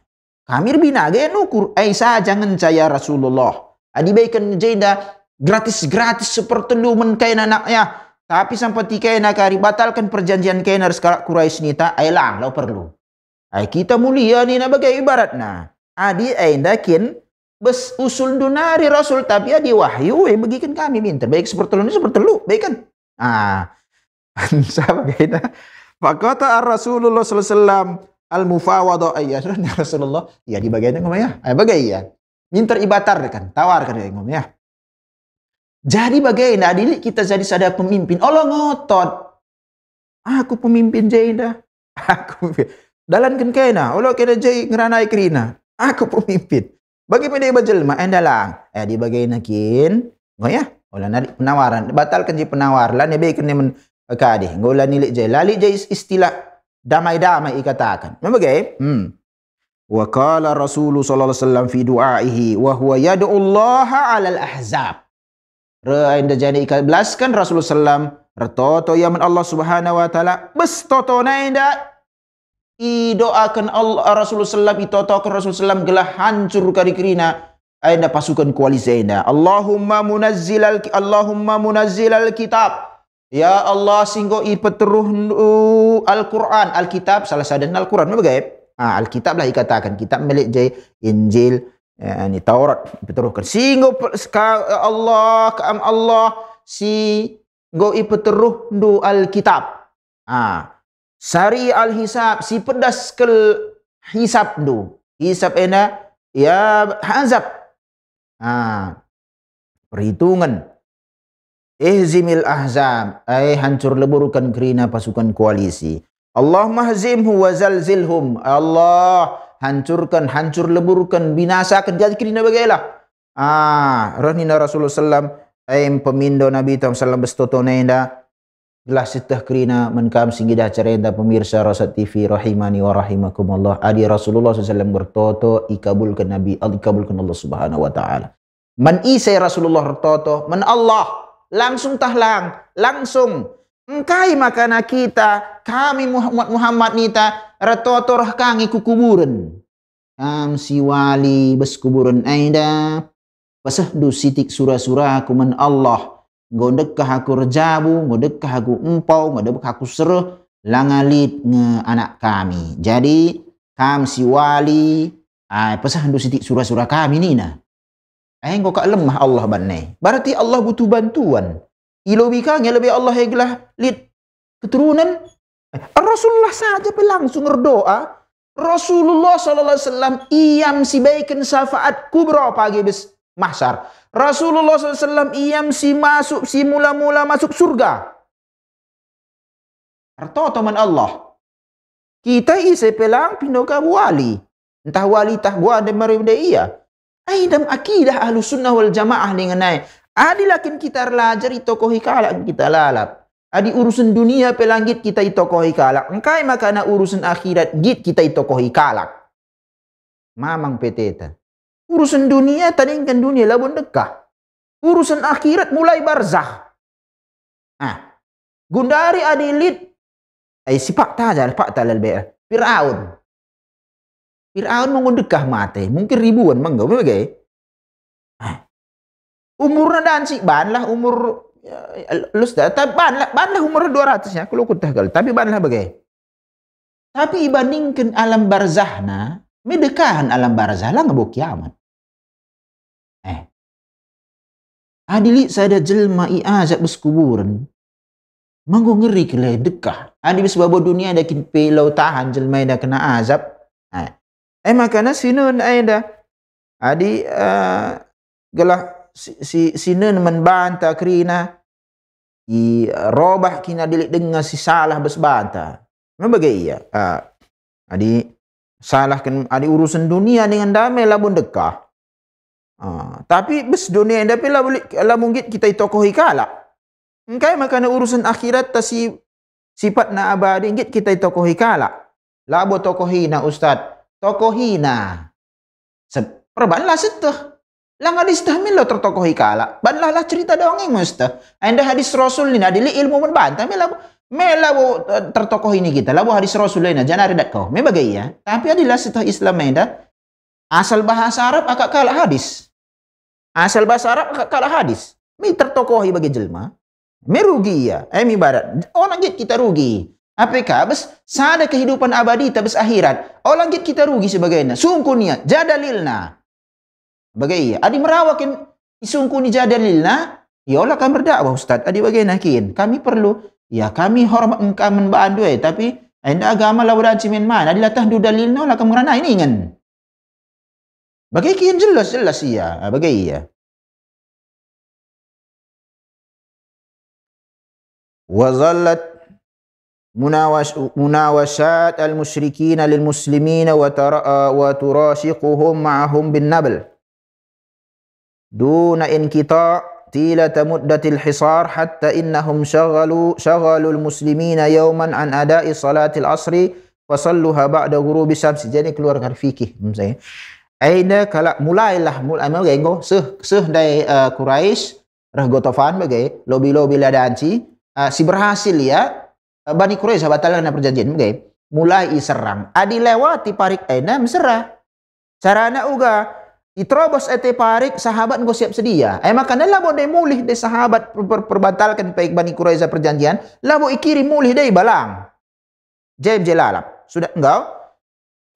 Kamir bin eno kur aisa eh, jangan caya Rasulullah. Adi baikan jeda gratis-gratis seperti lu menkain anaknya. Tapi sampai tiga kari batalkan perjanjian kain harus kalak Quraisy tak. ailang eh, lo perlu. Ay eh, kita mulia nih na bagai ibarat nah. Adi aindakin bes usul dunari Rasul tapi adi wahyu eh bagikan kami minta baik seperti lu ini seperti lu baik kan. Ah, bagaimana? kita. Fakata Rasulullah sallallahu alaihi wasallam al mufawadah ayya ya Rasulullah ya dibagiannya ngomong ya ay ah, bagaian ya. minter ibatar kan tawarkan ya ngomong ya jadi bagaimana adik kita jadi sadar pemimpin Allah ngotot aku pemimpin jaina aku dalam kenkena Allah kena jai ngeranai kerina aku pemimpin bagaimana dia berjelma endalang eh di bagaimana nakin ngomong ya Olah nari penawaran, batalkan je penawar Lah ni baik kena men kade. Ngolah nilik je. Lalik je istilah damai-damai ikatakan. Memang gay. Hmm. Wa qala Rasulullah sallallahu alaihi wasallam fi du'aihi wa huwa yad'u Allah Al ahzab. Re inda jani ikat. Belaskan Rasulullah sallam retoto ya men Allah subhanahu wa taala bestoto nainda i doakan Allah Rasulullah sallam i ke Rasulullah sallam gelah hancur kari kirina ainda pasukan koalisi ainda. Allahumma munazzilal Allahumma munazzilal kitab Ya Allah singgo i peteruh Al-Quran, Al-Kitab, salah dan Al-Quran. Apa gaib? Ah, Al-Kitab lah dikatakan. Kitab milik jai Injil, ya, ni Taurat. Peteruhkan. Singgo ya Allah, kaam Allah, si go i peteruh Al-Kitab. ah Sari Al-Hisab, si pedas ke hisab du. Hisab ena, ya hazab. ah Perhitungan. Ihzimil ahzab, ay eh, hancur leburkan kerina pasukan koalisi. Allah mahzimhu wa zalzilhum. Allah hancurkan, hancur leburkan, binasakan jadi kerina bagailah. Ah, rahnina Rasulullah SAW, ay eh, pemindo Nabi Tom sallam bestotonenda gelas sitah kerina menkam dah cerita pemirsa Rasa TV rahimani wa rahimakumullah. Adi Rasulullah SAW bertoto ikabulkan Nabi, ikabulkan Allah Subhanahu wa taala. Man isai Rasulullah bertoto, man Allah langsung tahlang, langsung engkai makana kita, kami Muhammad Muhammad nita retotor kangi ku kuburan. Am wali bes kuburan aida, basah du sitik sura-sura aku men Allah. Ngodekah aku rejabu, ngodekah aku empau, ngodekah aku seruh, langalit nge anak kami. Jadi, kam siwali, ay, pasah du sitik sura-sura kami nina. Eh, kau kak lemah Allah banai. Berarti Allah butuh bantuan. Ilo bikangnya lebih Allah heglah lid keturunan. Eh, Rasulullah saja langsung berdoa. Rasulullah sallallahu alaihi wasallam iam si baikin syafaat kubra pagi bes mahsyar. Rasulullah sallallahu alaihi wasallam iam si masuk si mula-mula masuk surga. Arto teman Allah. Kita isi pelang pindah ke wali. Entah wali tah gua ada marim iya Aidam akidah ahlu sunnah wal jamaah dengan naik. adi lakin kita belajar itokohi kalak kita lalap. Adi urusan dunia pelanggit kita itokohi kalak. Engkai makana urusan akhirat git kita itokohi kalak. Mamang peteta. Urusan dunia tandingkan dunia labun dekah. Urusan akhirat mulai barzah. Ah, gundari adilit. Ay eh, si pakta aja, pakta lalbea. Fir'aun. Fir'aun mengundekah mate, mungkin ribuan mangga bagai. Ya? Umurnya dansi banlah umur ya, lus tapi banlah banlah umur ratus ya, kalau kutah kali tapi banlah bagai. Tapi ibandingkan alam barzahna, medekahan alam barzah lah ngebok kiamat. Eh. Adili sada jelma i azab beskuburan. manggu ngeri kelai dekah. Adi besbabo dunia ada kin pelau tahan jelma ada kena azab. Eh. Eh makana sinun aida. Adi uh, gelah si, sinun menbanta kerina. I robah kina dilik dengan si salah bersebanta. Memang iya. Uh, adi salah kan adi urusan dunia dengan damai lah pun dekah. Uh, tapi bes dunia yang dapat lah boleh lah mungkin kita tokoh ikalah. Engkau makana urusan akhirat tasi sifat na abadi ingat kita tokoh Lah Labo tokohi na ustaz. tokohina. Perbanlah setuh. hadis dah lo tertokohi kala. Banlah lah cerita dongeng musta. Anda hadis Rasul ini adili ilmu pun bantah. Mela mela eh, tertokohi ini kita. Labu hadis Rasul ini jangan ada kau. Membagi ya. Tapi adalah setuh Islam anda Asal bahasa Arab akak kalah hadis. Asal bahasa Arab akak kalah hadis. Mi tertokohi bagi jelma. Mi rugi ya. Eh mi barat. Orang kita rugi. Apakah? bes sada kehidupan abadi tabes akhirat. Oh langit kita rugi sebagainya. Sungkunya jadalilna. Bagai iya. adi merawakin isungkuni jadalilna. Ya Allah kami berdakwah Ustaz. Adi bagaimana kin? Kami perlu. Ya kami hormat engkau menbandu eh. Tapi anda agama lawan cimin mana. Adi latah dudalilna lah kamu ini ingin. Bagai kian jelas jelas iya. Ah, bagai iya munawasat al-musyrikina al muslimina wa turasiquhum ma'ahum bin nabl طيلة مدة الحصار حتى إنهم شغلوا شغلوا المسلمين يوما عن أداء صلاة العصر فصلوها بعد غروب الشمس jadi keluar dari fikih saya Aida kalau mulailah mulai mulai go seh seh dari eh, Quraisy rah gotofan bagai lobi lobi ladanci eh, si berhasil ya Eh, Bani Quraisy batalkan perjanjian okay. mulai serang adi ah, lewati parik aina eh, serah carana uga diterobos ete parik sahabat gue siap sedia eh makanya labo deh mulih deh sahabat perbatalkan baik Bani Quraisy perjanjian labo ikiri mulih deh balang jaib jelalap sudah engkau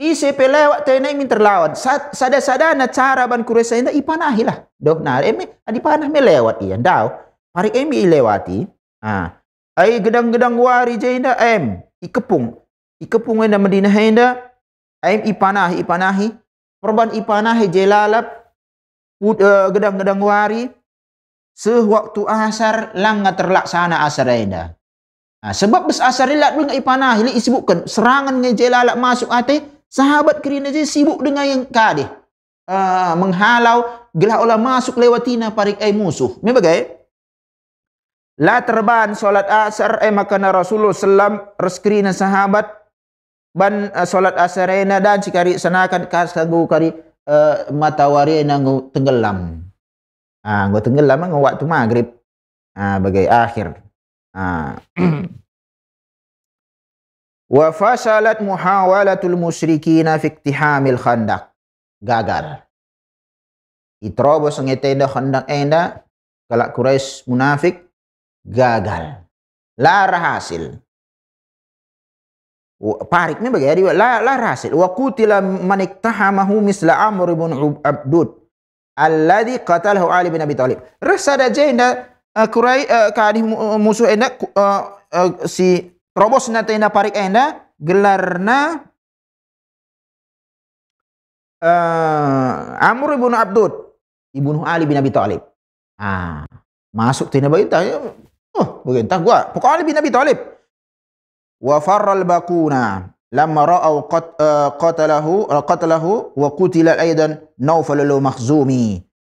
isi pelewat tena imin terlawat sada nah cara Bani Quraisy enda ipanahilah Dok nah emi adi ah, panah melewat iya ndau parik emi lewati ah Air gedang-gedang wari je indah em. Ikepung. Ikepung indah Madinah indah. Em ipanahi ipanahi. Perban ipanahi jelalap. Uh, eh, gedang-gedang wari. Se waktu asar langga terlaksana asar indah. Ha, sebab bes asar ilat pun ngai panah ini sibukkan serangan ngai jelalak masuk ate sahabat kerina je sibuk dengan yang kade uh, ha, menghalau gelah olah masuk lewatina parik ai musuh ni bagai La terban solat asar eh makana Rasulullah selam reskrina sahabat ban uh, solat asarena eh, dan cikari senakan kasagu kari uh, eh, matawari nanggu tenggelam. Ah, gua tenggelam nang waktu maghrib. Ah, bagai akhir. Ah. Wa fasalat muhawalatul musyrikina fi iktihamil khandaq. Gagal. Itrobos ngete dah khandaq enda kalak Quraisy munafik gagal. Lara hasil. Parik ni bagi dia la la hasil. Wa qutila man iktahamahu misla Amr ibn Abdud alladhi qatalahu Ali bin Abi Thalib. Resada jenda uh, eh, kurai eh, kadi eh, musuh enda si terobos na tenda parik enda gelarna uh, Amr ibn Abdud ibnu Ali bin Abi Thalib. Ah, masuk tina baita. Ya. Oh, perintah gua. Pokoknya bin Nabi Thalib. Wa farral bakuna lamma ra'au qat, uh, qatalahu uh, qatalahu wa qutila aidan Naufal al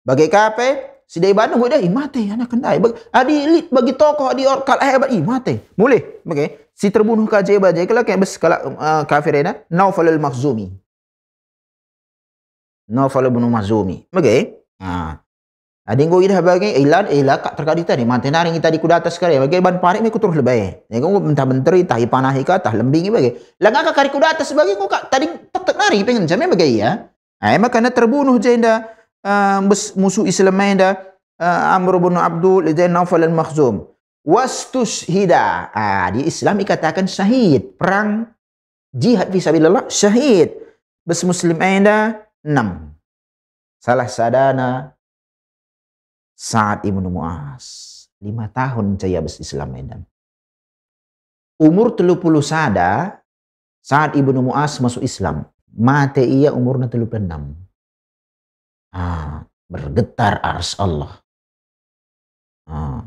Bagai kape Sidai Bandung gue dah, mati anak kendai. Bagi, adi elit bagi tokoh di orkal kal hebat, mati. Boleh. Okey. Si terbunuh ka jeba je kalau kayak bes kalau uh, eh, kafirena Naufal al-Makhzumi. bin Makhzumi. Okey. Ha. Ada yang ida bagi ilan eh, ila eh, kak terkadi tadi manten naring kita di kuda atas kare bagi ban parik me kutur lebay. Ya kau mentah oh, menteri tah panah ika tah lembing bagi. Lah kak kari kuda atas sebagai kau kak tadi tek tek nari pengen jamnya bagi ya. Ah, Emak karena terbunuh jenda uh, ah, musuh Islam enda uh, ah, Amr bin Abdul dan Naufal al-Makhzum. Wastus hida. Ah, di Islam dikatakan syahid. Perang jihad fisabilillah syahid. Bes muslim enda enam Salah sadana saat ibnu Mu'az. Lima tahun saya Islam Medan. Umur puluh sada, saat ibnu Mu'az masuk Islam. Mati ia umurnya enam. Ah, bergetar ars Allah. Ah,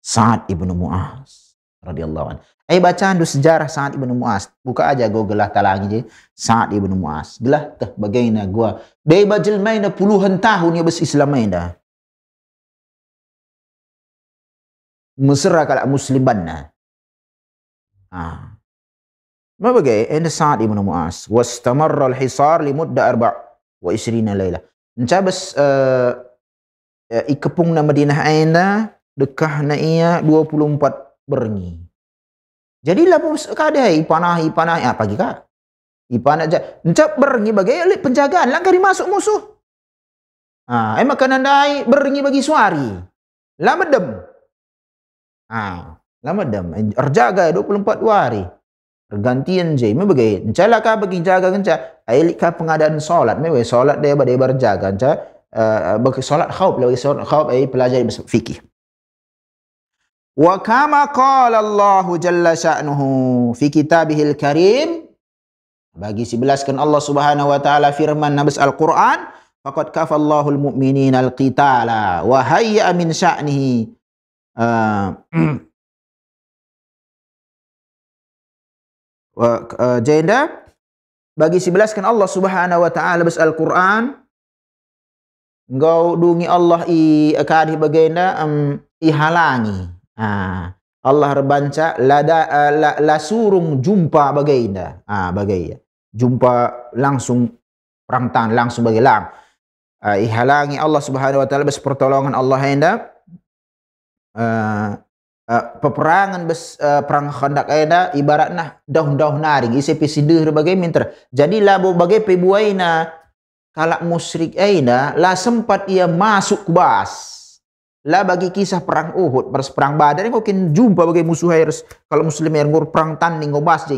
saat ibnu Mu'az radhiyallahu anhu. Eh bacaan sejarah saat ibnu Mu'az. Buka aja gua gelah talangi je. saat ibnu Mu'az. Gelah teh bagaimana gua. Dia bajelmaina puluhan tahun ya bes Islam dah. mesra kala musliman na. Ah. Mabagay, eh, and Sa'd ibn Mu'as, was tamarra al-hisar li mudda arba' wa isrina layla. Ncabas uh, eh, eh, ikepung na Madinah aina, dekah na iya 24 berngi. Jadi lah kadai ipanah ipanah apa ah, pagi kak. Ipanah ja ncap berngi bagai oleh penjagaan langkari masuk musuh. Ah, eh makanan dai berngi bagi suari. Lah Ah, lama dam. Erjaga eh, 24 wari. Pergantian je. Me bagai. Encala ka bagi jaga kenca. Kan, Aili ka pengadaan solat. Me solat dia badai berjaga. Enca uh, eh, bagi solat khawb Lagi solat khauf ai pelajari fikih. Wa kama qala Allah jalla sya'nuhu fi kitabihil karim. Bagi sebelaskan Allah subhanahu wa ta'ala firman nabas Al-Quran. Faqad kafallahul mu'minina al-qitala. Wa hayya min sya'nihi Ehm, eh, jeda bagi sebelaskan Allah Subhanahu wa taala bes Al-Qur'an engkau dungi Allah i kadi bagenda um, i halangi ah Allah rebanca lada uh, la, la surung jumpa bagenda ah bagai jumpa langsung perang tangan langsung bagi lang ah, i halangi Allah Subhanahu wa taala bes pertolongan Allah hendak uh, uh, peperangan bes, uh, perang khandak ada nah daun-daun naring isi pisideuh berbagai minter jadilah bagai pebuaina kalak musrik aina lah sempat ia masuk kubas lah bagi kisah perang Uhud pers perang Badar mungkin jumpa bagi musuh harus kalau muslim yang ngur perang tanding kau bas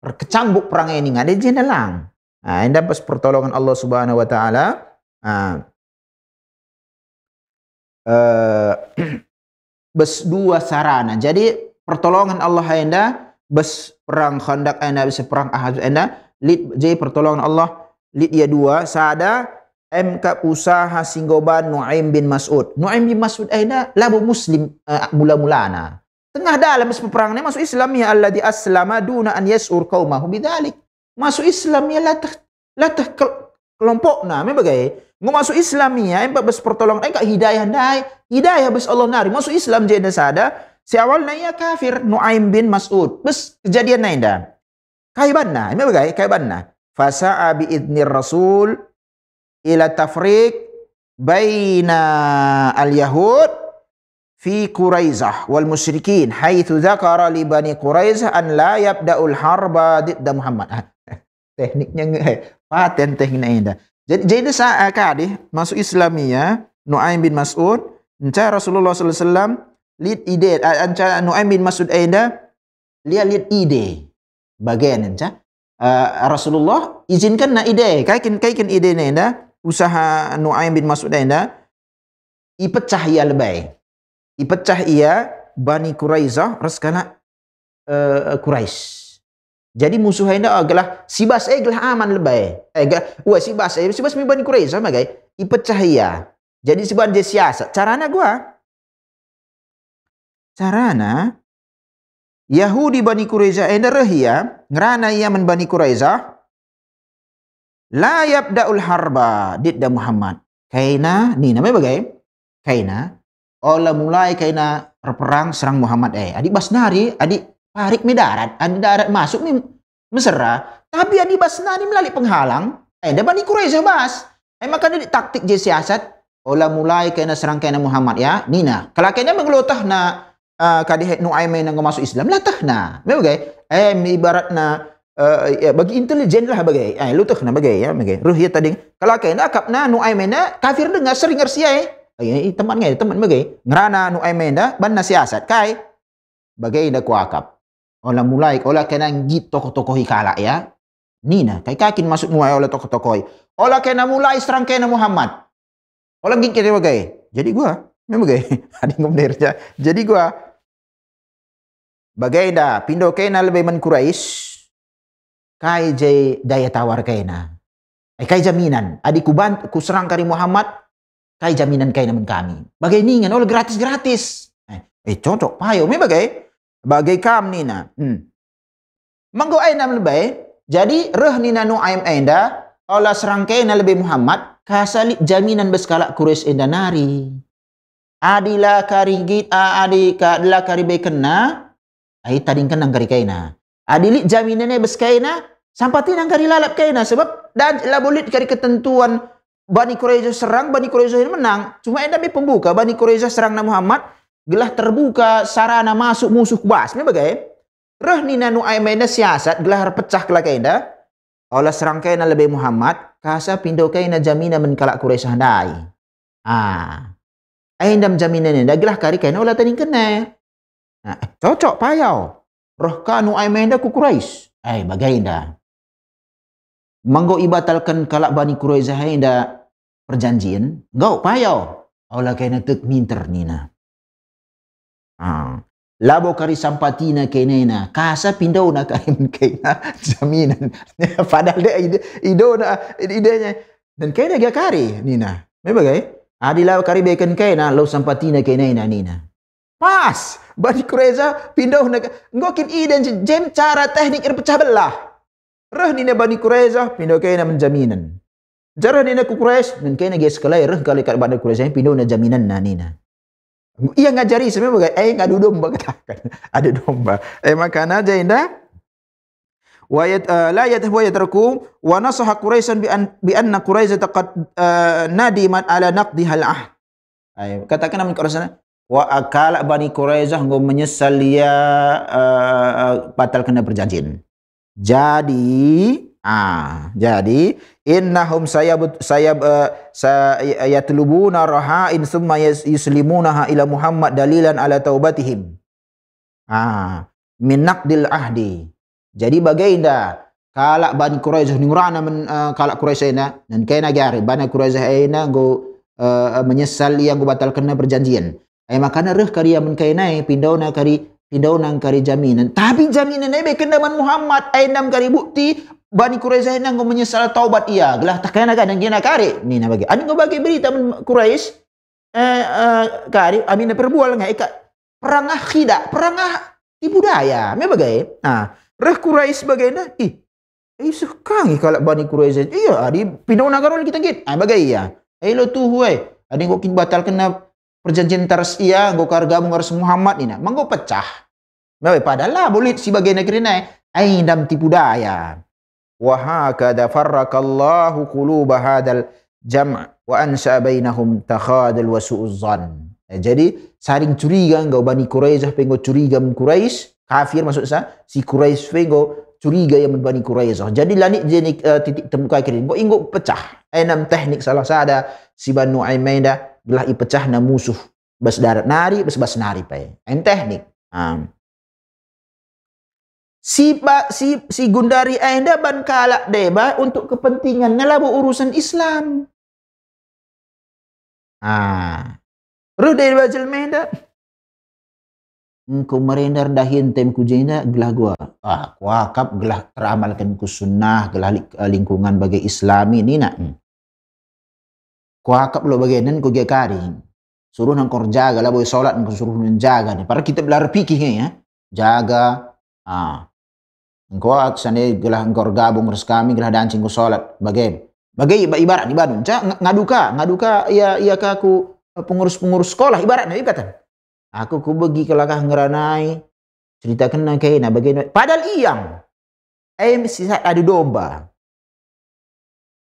perkecambuk kau perang ini ada jenelang nah, ini dapat pertolongan Allah subhanahu wa taala uh, bes dua sarana. Jadi pertolongan Allah anda bes perang khandak anda bes perang ahad anda lid jadi pertolongan Allah lid ya dua sada MK usaha singgoban Nuaim bin Mas'ud. Nuaim bin Mas'ud anda labu muslim mula eh, mula na Tengah dalam peperangannya masuk Islam ya Allah di aslama duna an yas'ur qaumahu bidzalik. Masuk Islam ya la la kelompok nah memang bagai ngomong masuk Islam ya empat bes pertolongan engkau eh, hidayah dai hidayah bes Allah nari masuk Islam jadi sada si awal naya kafir Nuaim bin Mas'ud bes kejadian naya, dah kaibanna memang bagai kaibanna fasa Abi idnir rasul ila tafrik baina al yahud fi Quraizah wal musyrikin haitsu dzakara li bani Quraizah an la yabda'ul harba didda Muhammad tekniknya eh, Paten tehina inda. Jadi jadi saat eh, kali masuk Islamia Nuaim bin Mas'ud Nca Rasulullah sallallahu alaihi wasallam lid ide anca eh, eh, Nuaim bin Mas'ud ainda dia lid ide bagian enca Rasulullah izinkan na ide kaikin kaikin ide na inda usaha Nuaim bin Mas'ud ainda ipecah ia lebay ipecah ia Bani Quraizah reskana uh, Quraisy jadi musuh henda adalah sibas eglah eh, aman lebay. Eglah wah sibas eh sibas mi bani Quraisy sama gay. Ipecah ya. Jadi sibas dia siasa. Carana gua. Carana Yahudi bani Quraisy enda eh, rehia ya? ngerana ia ya men bani Quraisy. La yabda'ul harba didda Muhammad. Kaina ni namanya bagai. Kaina ola mulai kaina perang serang Muhammad eh. Adik Basnari, adik parik mi darat, ada darat masuk mi mesra. Tapi yang dibasna ni melalui penghalang. Eh, dapat ni mas bas. Eh, maka dia taktik je siasat. Ola mulai kena serang kena Muhammad ya. Nina. Kalau kena mengelotah na uh, ah, kadihat nuaimen yang masuk Islam latah na. Bagai. Nah, eh, ibarat na uh, ya, bagi intelijen lah bagai. Eh, lutah na bagai ya bagai. ya tadi. Kalau kena akap na Nuaim na kafir dengar sering ersiai. Eh, ya, teman ngai teman bagai. Ngerana Nuaim na ban asat kai. Bagai ku kuakap. Ola mulai, ola kena git tokoh-tokoh ikala ya. Nina, kai kakin masuk muai ola tokoh-tokoh. Ola kena mulai serang kena Muhammad. Ola ngit kira bagai. Jadi gua, memang bagai. Ada derja. Jadi gua bagai dah pindo kena lebih men Quraisy. Kai je daya tawar kena. eh kai jaminan, adik ku bant ku serang kari Muhammad, kai jaminan kai namun kami. Bagai ningan ola gratis-gratis. Eh, eh cocok payo memang bagai. Bagai kam nina. Hmm. Manggo ai nam lebay. Jadi reh nina nu aim enda ola serangkai na lebih Muhammad kasali jaminan beskala kures enda nari. Adila karigit a adi kadla karibe kena. Ai kena kenang karikaina. Adili jaminannya beskaina sampati nang kari lalap kaina sebab dan labulit kari ketentuan Bani Quraisy serang Bani Quraisy menang. Cuma enda be pembuka Bani Quraisy serang na Muhammad gelah terbuka sarana masuk musuh kubas. Ini bagai. Eh? Roh nina nu aimena siasat gelah pecah kelak kainda. Allah serangkaina lebih Muhammad kasa pindo kaina jamina men kalak Quraisy handai. Ah. Aindam jaminan enda gelah kari kaina ulah tadi kena. Nah, eh, cocok payau. Roh kanu aimena ku Quraisy. Eh bagainda. Manggo ibatalkan kalak Bani Quraisy hainda perjanjian. Gau payau. Allah kaina tek minter nina. Ha. Labo kari sampatina kenena. Kasa pindau na kain kaina jaminan. Padahal dia ide, ido na idenya. Dan kaina gak kari nina. Membagai? Adi labo kari beken kaina lo sampatina kenena nina. Pas, badi kureza pindau na ngokin iden jem cara teknik ir pecah belah. Rah nina bani kureza pindau kaina menjaminan. Jarah nina kukures dan kaina gak sekali rah kali kat bani kureza eh, pindau na jaminan na nina. Ia ngajari sebenarnya eh ngadu domba katakan. Ada domba. Eh makan aja indah. Wa yat eh, la yatahwa yatruku wa nasaha Quraisyan bi an bi anna Quraisy taqad eh, nadiman ala naqdi hal ah. Katakan nama Quraisy eh. wa akala bani Quraisy engkau menyesal dia batal kena perjanjian. Jadi ah jadi innahum sayab sayab uh, eh, sayatlubuna ya- rahain summa yuslimunaha ila Muhammad dalilan ala taubatihim. Ah, min naqdil ahdi. Jadi bagaimana kalak ban Quraisy nurana men uh, eh, kala Quraisy aina dan kaina gari bana Quraisy aina go uh, eh, menyesal yang go batalkan perjanjian. Ai makana reh karya men kena pindau na kari Hidaunang kari jaminan. Tapi jaminan ini kendaman Muhammad. Ainam kari bukti. Bani Quraisy kau menyesal taubat ia. Gelah takkan agak nang kena kan? kari. Ni nak bagi. Ani bagi berita Quraisy. Eh, eh, kari. Amina perbual ngai perangah Perang akhida. Perang ah daya. Me bagai. Nah. Reh Quraisy bagaimana? Ih. Eh sekang kalau Bani Quraisy. Iya. Di pindah nang kita git. Ah bagai ya. Eh lo tu huai. Ada yang batal kena perjanjian tarsia go karga mung Muhammad ini manggo pecah mewe padahal boleh si bagai negeri na ai dam tipu daya wahakada farrakallahu farraqallahu qulub hadal jam' wa ansa bainahum takhadul wa su'uzzan eh, jadi saring curiga engkau Bani Quraizah penggo curiga mun kafir maksud saya si Quraisy penggo curiga yang mun Bani Quraizah jadi lani jenik uh, eh, titik temu kaki engko inggo pecah eh, enam teknik salah sada si Banu Aimaida belah ipecah na musuh. Bas darat nari, bas bas nari pae. En teknik. Um. Si pak si si Gundari Enda ban kalak deba untuk kepentingan ngelabu urusan Islam. Ah. Ruh dari bajel menda. Engkau merendar dahin tem kujina gelah gua. Ah, kuakap gelah teramalkan ku sunnah, gelah ah, lingkungan bagi Islam ini nak. Hmm ko hakap lo bagainan ko gekari suruh nang kor jaga lah boy solat nang suruh nang jaga ni para kita belar pikir ya jaga ah engkau aksane gelah engkau gabung res kami gelah dancing ko solat bagian bagai ibarat ni badun ngaduka ngaduka ya ya kaku eh, pengurus-pengurus sekolah ibarat nabi kata aku ku bagi kelakah ngeranai cerita kena kaina bagaimana padahal iyang eh sisa ada domba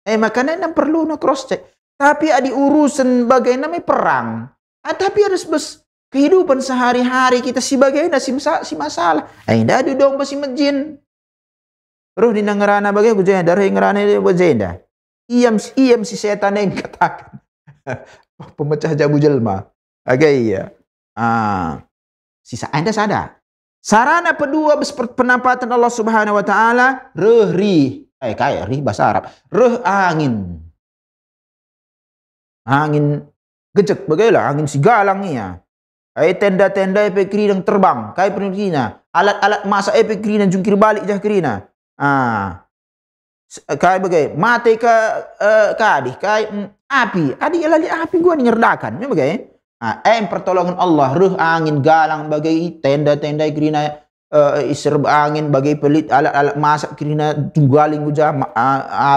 eh makanya yang perlu nak cross check tapi ada urusan sebagai namanya perang. Ah, tapi harus bes kehidupan sehari-hari kita si bagaimana si, si masalah. Eh, ah, dah ada dong si mejin. Ruh di nangerana bagai gujaya darah yang ngerana dia gujaya Iam iam si setan yang katakan. Pemecah jabu jelma. Agak iya. Ah. Sisa Anda ah, sadar. Sarana kedua penampatan Allah Subhanahu wa taala ri, Eh kayak ri bahasa Arab. Ruh angin angin gejek bagailah angin sigalang iya ai tenda-tenda epe kiri terbang kai penirina alat-alat masa epe kiri dan jungkir balik jah kirina ah kai bagai mate ka uh, kadi kai mm, api adi alali api gua nyerdakan ya bagai ah eh? em pertolongan Allah ruh angin galang bagai tenda-tenda kirina uh, e, e, serba angin bagai pelit alat-alat masak kirina tunggaling uja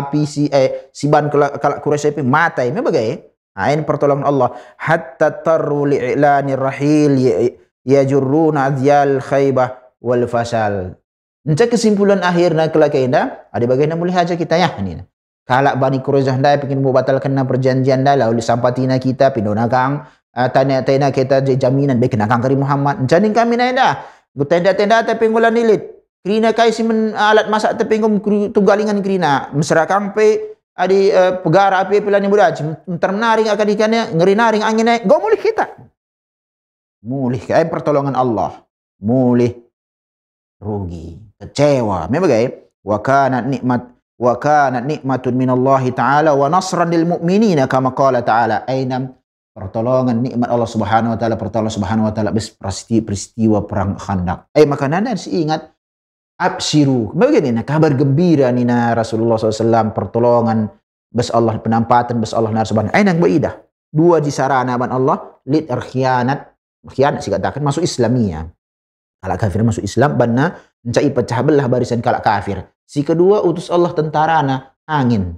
api si eh si ban kalak kura kuresepe matai me ya bagai eh? Nah, ini pertolongan Allah. Hatta tarru li'lani rahil ya, yajurruna adyal khaybah wal fasal. Encak kesimpulan akhirnya kelak indah, ada bagaimana mulai aja kita ya ini. Kalau Bani Quraizah dah ingin membatalkan batalkan perjanjian dah lalu sampatina kita pindona kang ah, tanya tanya kita jaminan baik nak kari Muhammad. Jadi kami naik dah. Tenda-tenda tapi ngulan nilit. Kerina kaisi ah, alat masak tapi ngum tugalingan kerina. Mesra kang pe adi uh, eh, pegara api pilani budak ntar menaring akan ikannya ngeri naring angin naik gak mulih kita mulih kayak eh, pertolongan Allah mulih rugi kecewa memang kayak wa nikmat wa kanat nikmatun minallah taala wa nasran lil mu'minina kama qala taala ainam pertolongan nikmat Allah Subhanahu wa taala pertolongan Subhanahu wa taala peristiwa perang Khandak eh maka nanda ingat absiru. Bagaimana nah, kabar gembira nina Rasulullah SAW pertolongan bas Allah penampatan bas Allah nar subhanahu. Ainak baidah. Dua di sarana ban Allah lid khianat. Khianat sih katakan masuk Islamia. Kalau kafir masuk Islam banna mencari pecah belah barisan kalau kafir. Si kedua utus Allah na angin.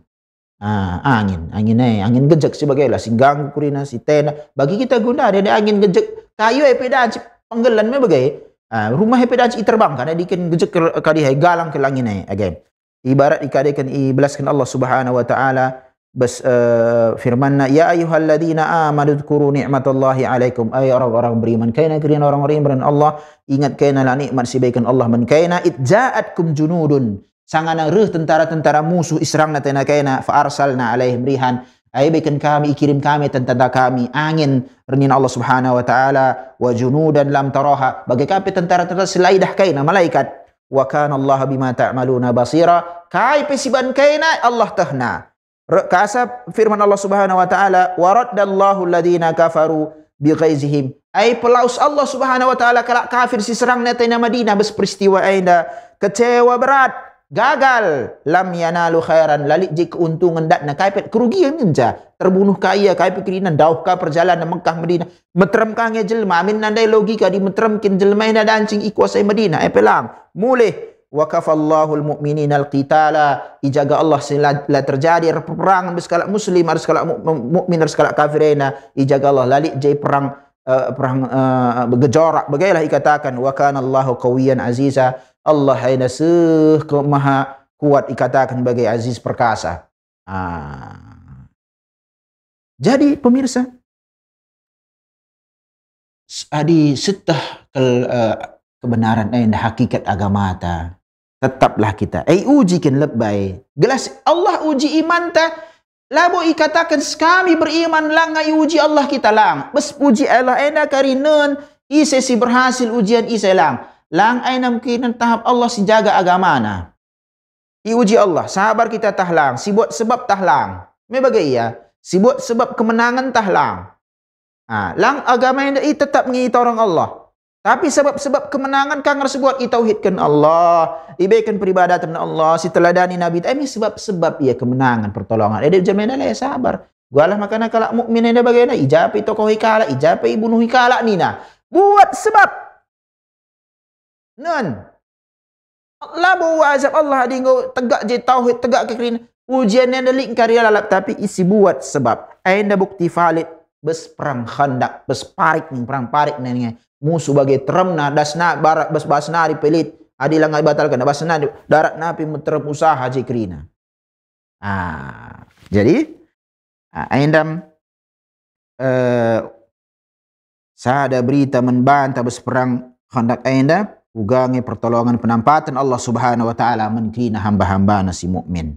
Ah, angin, angin eh, angin gejek sebagai lah singgang kurina si tena. Bagi kita guna ada, ada angin gejek kayu eh si penggelan me bagai Ah, rumah hepe dan terbang kan eh, dikin gejek kali hai eh, galang ke langit nai again. Eh, Ibarat ikadakan ibelaskan Allah Subhanahu wa taala bas uh, firmanna ya ayyuhalladzina amanu dzkuru ni'matallahi alaikum ay orang-orang beriman kaina kalian orang-orang beriman Allah ingat kaina lah nikmat sibaikan Allah man kaina idja'atkum junudun sangana reh tentara-tentara musuh israng natena kaina fa arsalna alaihim rihan Ay berikan kami, kirim kami tentara tanda kami, angin, renin Allah Subhanahu wa taala, wa junudan lam taraha, bagi kami tentara-tentara selaidah kaina malaikat. Wa kana Allah bima ta'maluna basira, kai pesiban kaina Allah tahna. Kasa firman Allah Subhanahu wa taala, wa raddallahu alladziina kafaru bighaizihim. Ai pelaus Allah Subhanahu wa taala kalak kafir si serang netanya Madinah bes peristiwa ainda kecewa berat gagal lam yanalu khairan lalik jik keuntungan dak nak kaipet kerugian nja terbunuh kaya kaipet kerinan daukah perjalanan Mekah Madinah metrem kang ya jelma min nandai logika di metrem kin jelma ina dancing iko sai Madinah eh, e pelang mulih wa kafallahu almu'minina alqitala ijaga Allah sila terjadi perperangan beskala muslim ar skala mukmin ar skala kafirena ijaga Allah lalik jai perang uh, perang uh, bergejorak bagailah ikatakan wa kana Allahu qawiyan aziza Allah aina seuh ke maha kuat dikatakan sebagai aziz perkasa. Ah. Jadi pemirsa, adi setah ke, uh, e, kebenaran dan eh, hakikat agama ta tetaplah kita ai eh, uji kin lebay gelas Allah uji iman ta labo ikatakan kami beriman lang ai uji Allah kita lang bes puji Allah enak karinan ise si berhasil ujian ise lang Lang aina mungkinan tahap Allah si jaga agama na. Iuji Allah, sabar kita tahlang, si buat sebab tahlang. Me bagai ya, si buat sebab kemenangan tahlang. Ha, lang agama yang tetap mengita orang Allah. Tapi sebab-sebab kemenangan kang harus buat itauhidkan Allah, ibaikan peribadatan Allah, si teladani Nabi. Ini eh, sebab-sebab ia kemenangan pertolongan. Ada eh, jaminan mana lah, ya sabar. Gua lah makanya kalau mukmin ada bagaimana? Ijapi tokoh hikala, ijapi bunuh hikala ni nah. Buat sebab Nun. Labu wa azab Allah dinggo tegak je tauhid tegak ke kerina. Ujian yang delik karya lalap tapi isi buat sebab. Ainda bukti valid bes perang hendak bes parik ning perang parik ning musuh bagi teremna dasna barak bes basna di pelit adi langai batalkan basna darat napi muter usaha jikrina ah jadi ah, eh, uh, Sada berita membantah perang hendak ainda Ugangi pertolongan penampatan Allah Subhanahu wa taala mentina hamba-hamba nasi mukmin.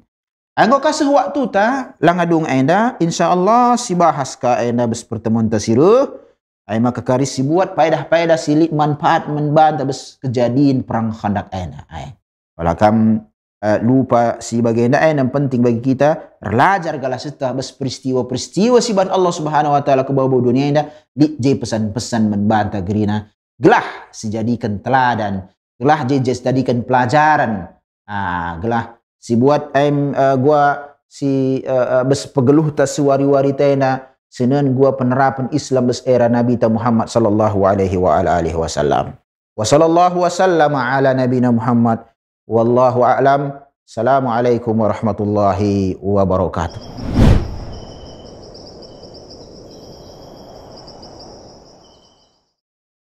Anggo kasih waktu ta langadung aenda insyaallah si bahas ka aenda bes pertemuan tasiru ai maka karis si buat faedah-faedah silik manfaat menbanta bes kejadian perang khandak aenda ai. Walakam uh, lupa si baginda eh yang penting bagi kita belajar galah serta bes peristiwa-peristiwa si siban Allah Subhanahu wa taala ke bawah dunia ini di pesan-pesan membantah gerina Gelah sijadikan teladan. Gelah jejes jadikan pelajaran. Ah, gelah si buat em uh, gua si uh, bes pegeluh ta suwari-wari tena senen gua penerapan Islam bes era Nabi ta Muhammad sallallahu alaihi wa ala alihi wasallam. Wa sallallahu wasallam ala nabina Muhammad. Wallahu a'lam. Assalamualaikum warahmatullahi wabarakatuh.